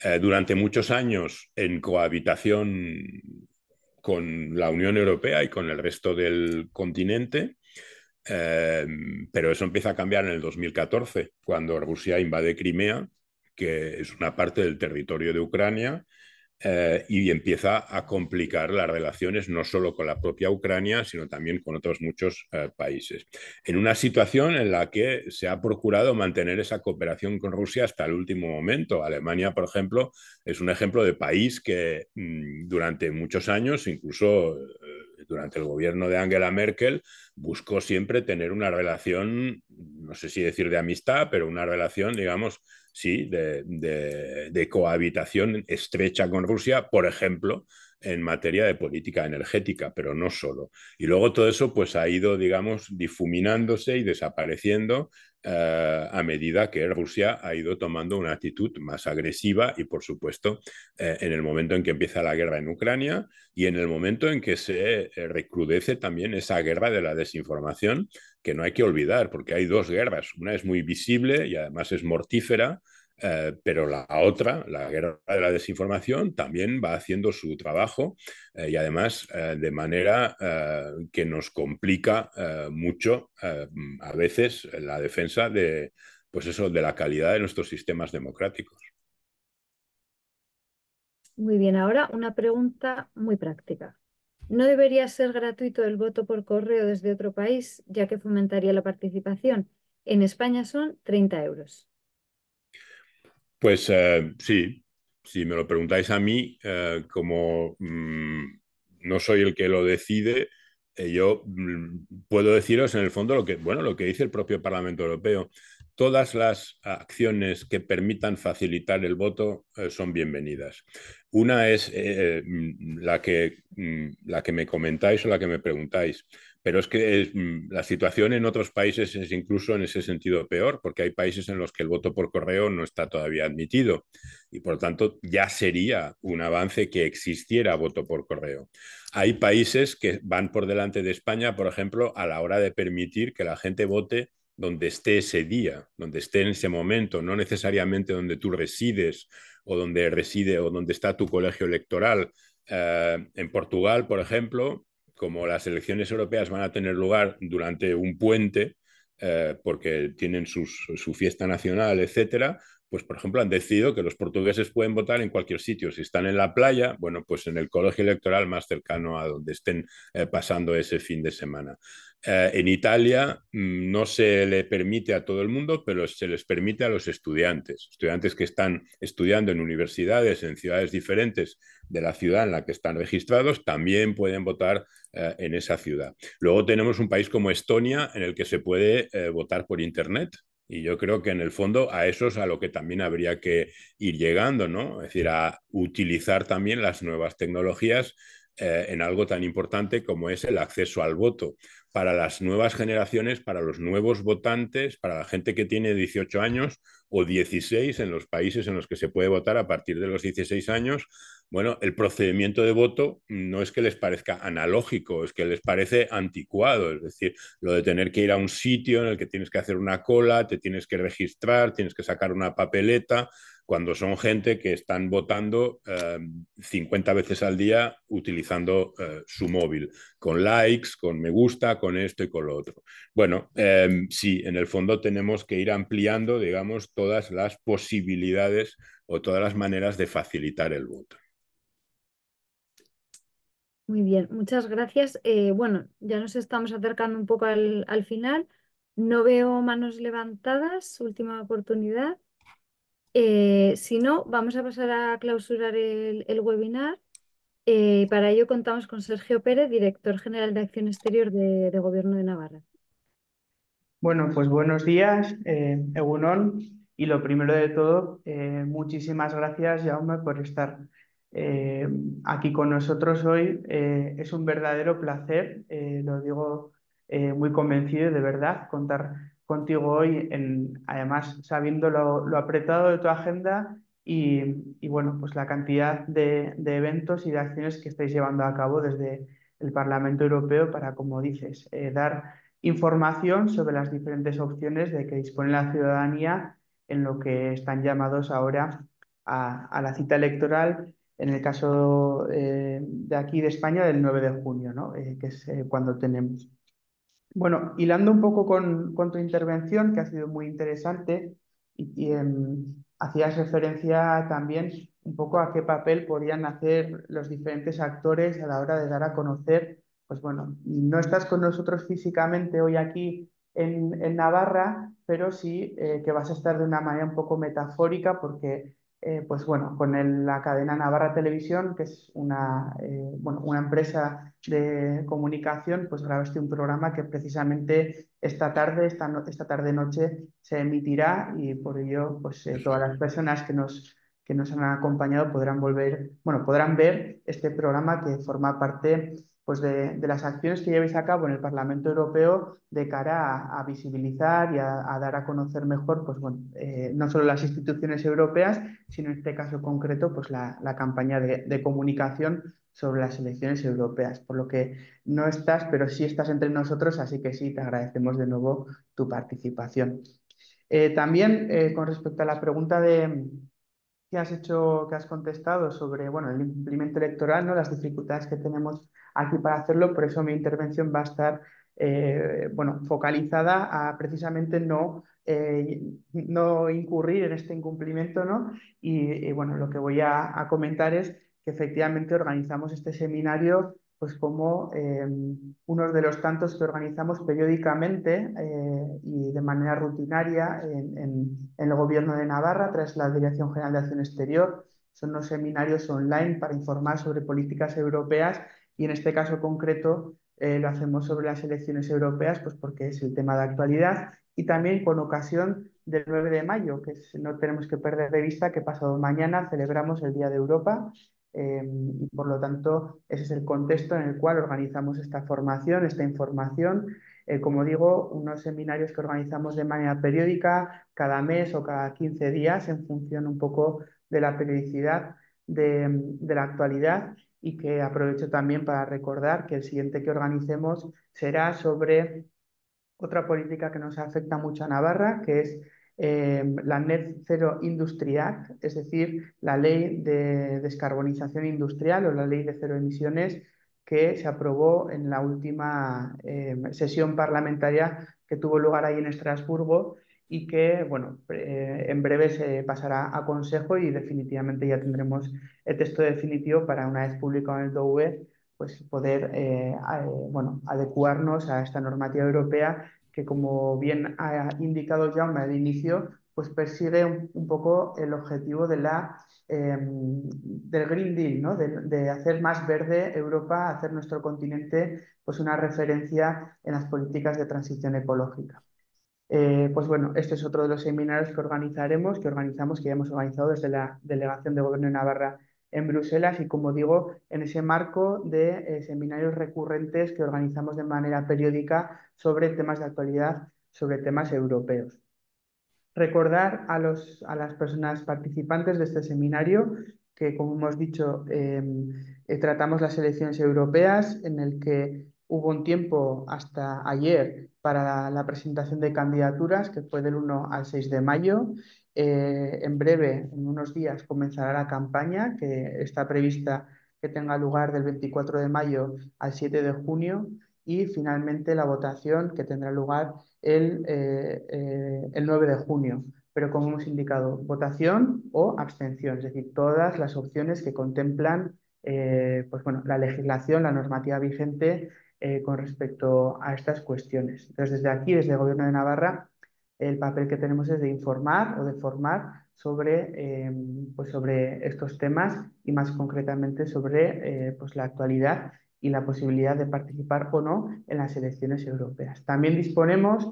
Eh, durante muchos años en cohabitación con la Unión Europea y con el resto del continente, eh, pero eso empieza a cambiar en el 2014, cuando Rusia invade Crimea, que es una parte del territorio de Ucrania, eh, y empieza a complicar las relaciones no solo con la propia Ucrania, sino también con otros muchos eh, países. En una situación en la que se ha procurado mantener esa cooperación con Rusia hasta el último momento. Alemania, por ejemplo, es un ejemplo de país que mm, durante muchos años, incluso eh, durante el gobierno de Angela Merkel, buscó siempre tener una relación, no sé si decir de amistad, pero una relación, digamos, sí, de, cohabitación estrecha con Rusia, por ejemplo, en materia de política energética, pero no solo. Y luego todo eso pues ha ido, digamos, difuminándose y desapareciendo eh, a medida que Rusia ha ido tomando una actitud más agresiva y, por supuesto, eh, en el momento en que empieza la guerra en Ucrania y en el momento en que se eh, recrudece también esa guerra de la desinformación que no hay que olvidar, porque hay dos guerras. Una es muy visible y además es mortífera, eh, pero la otra, la guerra de la desinformación, también va haciendo su trabajo eh, y además eh, de manera que nos complica mucho a veces la defensa de, pues eso, de la calidad de nuestros sistemas democráticos. Muy bien, ahora una pregunta muy práctica. No debería ser gratuito el voto por correo desde otro país, ya que fomentaría la participación. En España son 30 euros. Pues eh, sí, si me lo preguntáis a mí, eh, como mm, no soy el que lo decide, eh, yo mm, puedo deciros en el fondo lo que, bueno, lo que dice el propio Parlamento Europeo todas las acciones que permitan facilitar el voto eh, son bienvenidas. Una es eh, eh, mm, la, que, mm, la que me comentáis o la que me preguntáis, pero es que mm, la situación en otros países es incluso en ese sentido peor, porque hay países en los que el voto por correo no está todavía admitido y por tanto ya sería un avance que existiera voto por correo. Hay países que van por delante de España, por ejemplo, a la hora de permitir que la gente vote donde esté ese día, donde esté en ese momento, no necesariamente donde tú resides o donde reside o donde está tu colegio electoral. Eh, en Portugal, por ejemplo, como las elecciones europeas van a tener lugar durante un puente, eh, porque tienen su fiesta nacional, etcétera, pues por ejemplo han decidido que los portugueses pueden votar en cualquier sitio. Si están en la playa, bueno, pues en el colegio electoral más cercano a donde estén eh, pasando ese fin de semana. Eh, en Italia mm, no se le permite a todo el mundo, pero se les permite a los estudiantes, estudiantes que están estudiando en universidades, en ciudades diferentes de la ciudad en la que están registrados, también pueden votar eh, en esa ciudad. Luego tenemos un país como Estonia en el que se puede votar por Internet y yo creo que en el fondo a eso es a lo que también habría que ir llegando, ¿no? Es decir, a utilizar también las nuevas tecnologías eh, en algo tan importante como es el acceso al voto para las nuevas generaciones, para los nuevos votantes, para la gente que tiene 18 años o 16 en los países en los que se puede votar a partir de los 16 años. Bueno, el procedimiento de voto no es que les parezca analógico, es que les parece anticuado, es decir, lo de tener que ir a un sitio en el que tienes que hacer una cola, te tienes que registrar, tienes que sacar una papeleta, cuando son gente que están votando 50 em, veces al día utilizando eh, su móvil, con likes, con me gusta, con esto y con lo otro. Bueno, em, sí, en el fondo tenemos que ir ampliando, digamos, todas las posibilidades o todas las maneras de facilitar el voto. Muy bien, muchas gracias. Eh, bueno, ya nos estamos acercando un poco al final. No veo manos levantadas, última oportunidad. Eh, si no, vamos a pasar a clausurar el, webinar. Eh, para ello contamos con Sergio Pérez, director general de Acción Exterior de, Gobierno de Navarra. Bueno, pues buenos días, eh, Egunon. Y lo primero de todo, eh, muchísimas gracias, Jaume, por estar aquí con nosotros hoy. es un verdadero placer, lo digo muy convencido de verdad, contar contigo hoy, en, además sabiendo lo, apretado de tu agenda y, bueno, pues la cantidad de, eventos y de acciones que estáis llevando a cabo desde el Parlamento Europeo para, como dices, eh, dar información sobre las diferentes opciones de que dispone la ciudadanía en lo que están llamados ahora a, la cita electoral, en el caso eh, de aquí de España, del 9 de junio, eh, que es cuando tenemos. Bueno, hilando un poco con, tu intervención, que ha sido muy interesante, y, em, hacías referencia también un poco a qué papel podrían hacer los diferentes actores a la hora de dar a conocer, pues bueno, no estás con nosotros físicamente hoy aquí en, Navarra, pero sí eh, que vas a estar de una manera un poco metafórica porque eh, pues bueno, con la cadena Navarra Televisión, que es una, eh, una empresa de comunicación, pues grabaste un programa que precisamente esta tarde, esta, esta tarde-noche se emitirá y por ello pues eh, todas las personas que nos, que nos han acompañado podrán volver, bueno, podrán ver este programa que forma parte pues de, las acciones que llevéis a cabo en el Parlamento Europeo de cara a, visibilizar y a, dar a conocer mejor, pues eh, no solo las instituciones europeas, sino en este caso concreto, pues la, campaña de, comunicación sobre las elecciones europeas. Por lo que no estás, pero sí estás entre nosotros, así que sí, te agradecemos de nuevo tu participación. Eh, también eh, con respecto a la pregunta de, que has hecho, que has contestado sobre bueno, el cumplimiento electoral, ¿no? las dificultades que tenemos aquí para hacerlo, por eso mi intervención va a estar eh, bueno, focalizada a precisamente no, eh, no incurrir en este incumplimiento, Y, bueno, lo que voy a, comentar es que efectivamente organizamos este seminario pues como eh, uno de los tantos que organizamos periódicamente y de manera rutinaria en, el Gobierno de Navarra tras la Dirección General de Acción Exterior. Son los seminarios online para informar sobre políticas europeas y en este caso concreto eh, lo hacemos sobre las elecciones europeas, pues porque es el tema de actualidad y también con ocasión del 9 de mayo, que no tenemos que perder de vista que pasado mañana celebramos el Día de Europa eh, y por lo tanto ese es el contexto en el cual organizamos esta formación, esta información. Eh, como digo, unos seminarios que organizamos de manera periódica, cada mes o cada 15 días, en función un poco de la periodicidad de, de la actualidad y que aprovecho también para recordar que el siguiente que organicemos será sobre otra política que nos afecta mucho a Navarra, que es eh, la Net Zero Industry es decir, la ley de descarbonización industrial o la ley de cero emisiones que se aprobó en la última eh, sesión parlamentaria que tuvo lugar ahí en Estrasburgo y que, bueno, eh, en breve se pasará a consejo y definitivamente ya tendremos el texto definitivo para una vez publicado en el DOE, pues poder, eh, eh, bueno, adecuarnos a esta normativa europea que, como bien ha indicado Jaume al inicio, pues persigue un, poco el objetivo de la, del Green Deal, de, de hacer más verde Europa, hacer nuestro continente pues una referencia en las políticas de transición ecológica. Eh, pues bueno, este es otro de los seminarios que organizaremos, que organizamos, que ya hemos organizado desde la Delegación de Gobierno de Navarra en Bruselas y como digo, en ese marco de eh, seminarios recurrentes que organizamos de manera periódica sobre temas de actualidad, sobre temas europeos. Recordar a, los, a las personas participantes de este seminario que, como hemos dicho, eh, tratamos las elecciones europeas en el que hubo un tiempo hasta ayer para la presentación de candidaturas, que fue del 1 al 6 de mayo. Eh, en breve, en unos días, comenzará la campaña que está prevista que tenga lugar del 24 de mayo al 7 de junio y finalmente la votación que tendrá lugar el, 9 eh, eh, de junio. Pero como hemos indicado, votación o abstención, es decir, todas las opciones que contemplan pues bueno, la legislación, la normativa vigente eh, con respecto a estas cuestiones. Entonces, desde aquí, desde el Gobierno de Navarra, el papel que tenemos es de informar o de formar sobre, eh, pues sobre estos temas y más concretamente sobre eh, pues la actualidad y la posibilidad de participar o no en las elecciones europeas. También disponemos,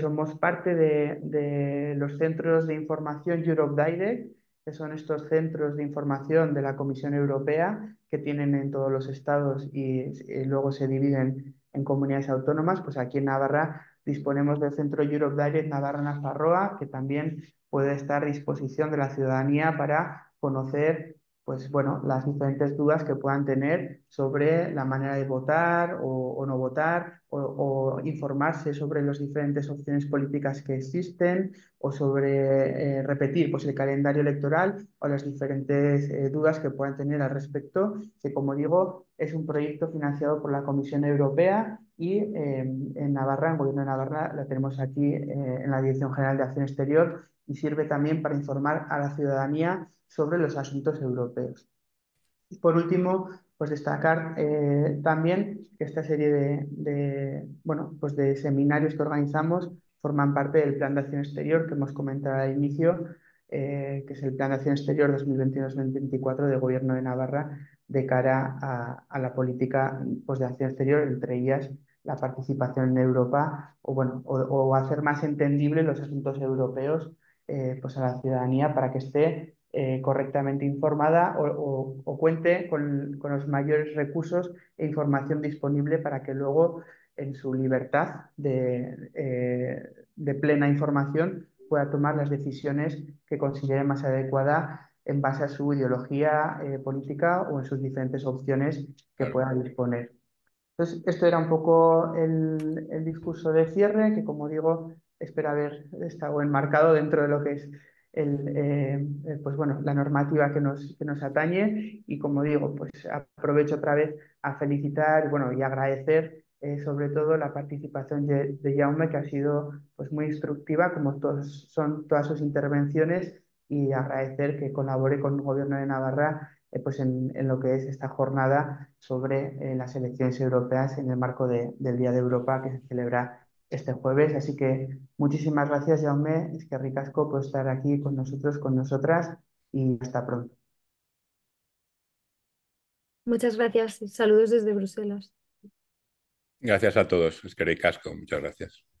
somos parte de, de, los centros de información Europe Direct, que son estos centros de información de la Comisión Europea que tienen en todos los estados y, eh, luego se dividen en comunidades autónomas, pues aquí en Navarra disponemos del Centro Europe Direct Navarra Nazarroa, que también puede estar a disposición de la ciudadanía para conocer pues bueno, las diferentes dudas que puedan tener sobre la manera de votar o, no votar, o, informarse sobre las diferentes opciones políticas que existen, o sobre eh, repetir pues, el calendario electoral o las diferentes eh, dudas que puedan tener al respecto, que como digo, es un proyecto financiado por la Comisión Europea y em, en Navarra, en Gobierno de Navarra, la tenemos aquí eh, en la Dirección General de Acción Exterior y sirve también para informar a la ciudadanía sobre los asuntos europeos. Por último, pues destacar eh, también que esta serie de, bueno, pues de seminarios que organizamos forman parte del Plan de Acción Exterior que hemos comentado al inicio, eh, que es el Plan de Acción Exterior 2021 2024 del Gobierno de Navarra de cara a, la política pues, de acción exterior, entre ellas la participación en Europa o, bueno, o, hacer más entendibles los asuntos europeos eh, pues a la ciudadanía para que esté eh, correctamente informada o, cuente con, los mayores recursos e información disponible para que luego en su libertad eh, de, plena información pueda tomar las decisiones que considere más adecuada en base a su ideología eh, política o en sus diferentes opciones que pueda disponer. Entonces, esto era un poco el, el discurso de cierre, que como digo, espero haber estado enmarcado dentro de lo que es eh, eh, pues bueno, la normativa que nos, nos atañe y como digo, pues aprovecho otra vez a felicitar bueno, y agradecer eh, sobre todo la participación de, Jaume que ha sido pues muy instructiva como son todas sus intervenciones y agradecer que colabore con el Gobierno de Navarra pues en, lo que es esta jornada sobre las elecciones europeas en el marco del Día de Europa que se celebra este jueves. Así que muchísimas gracias, Jaume. Es que ricasco por pues, estar aquí con nosotros, con nosotras y hasta pronto. Muchas gracias. Saludos desde Bruselas. Gracias a todos. Es que ricasco. Muchas gracias.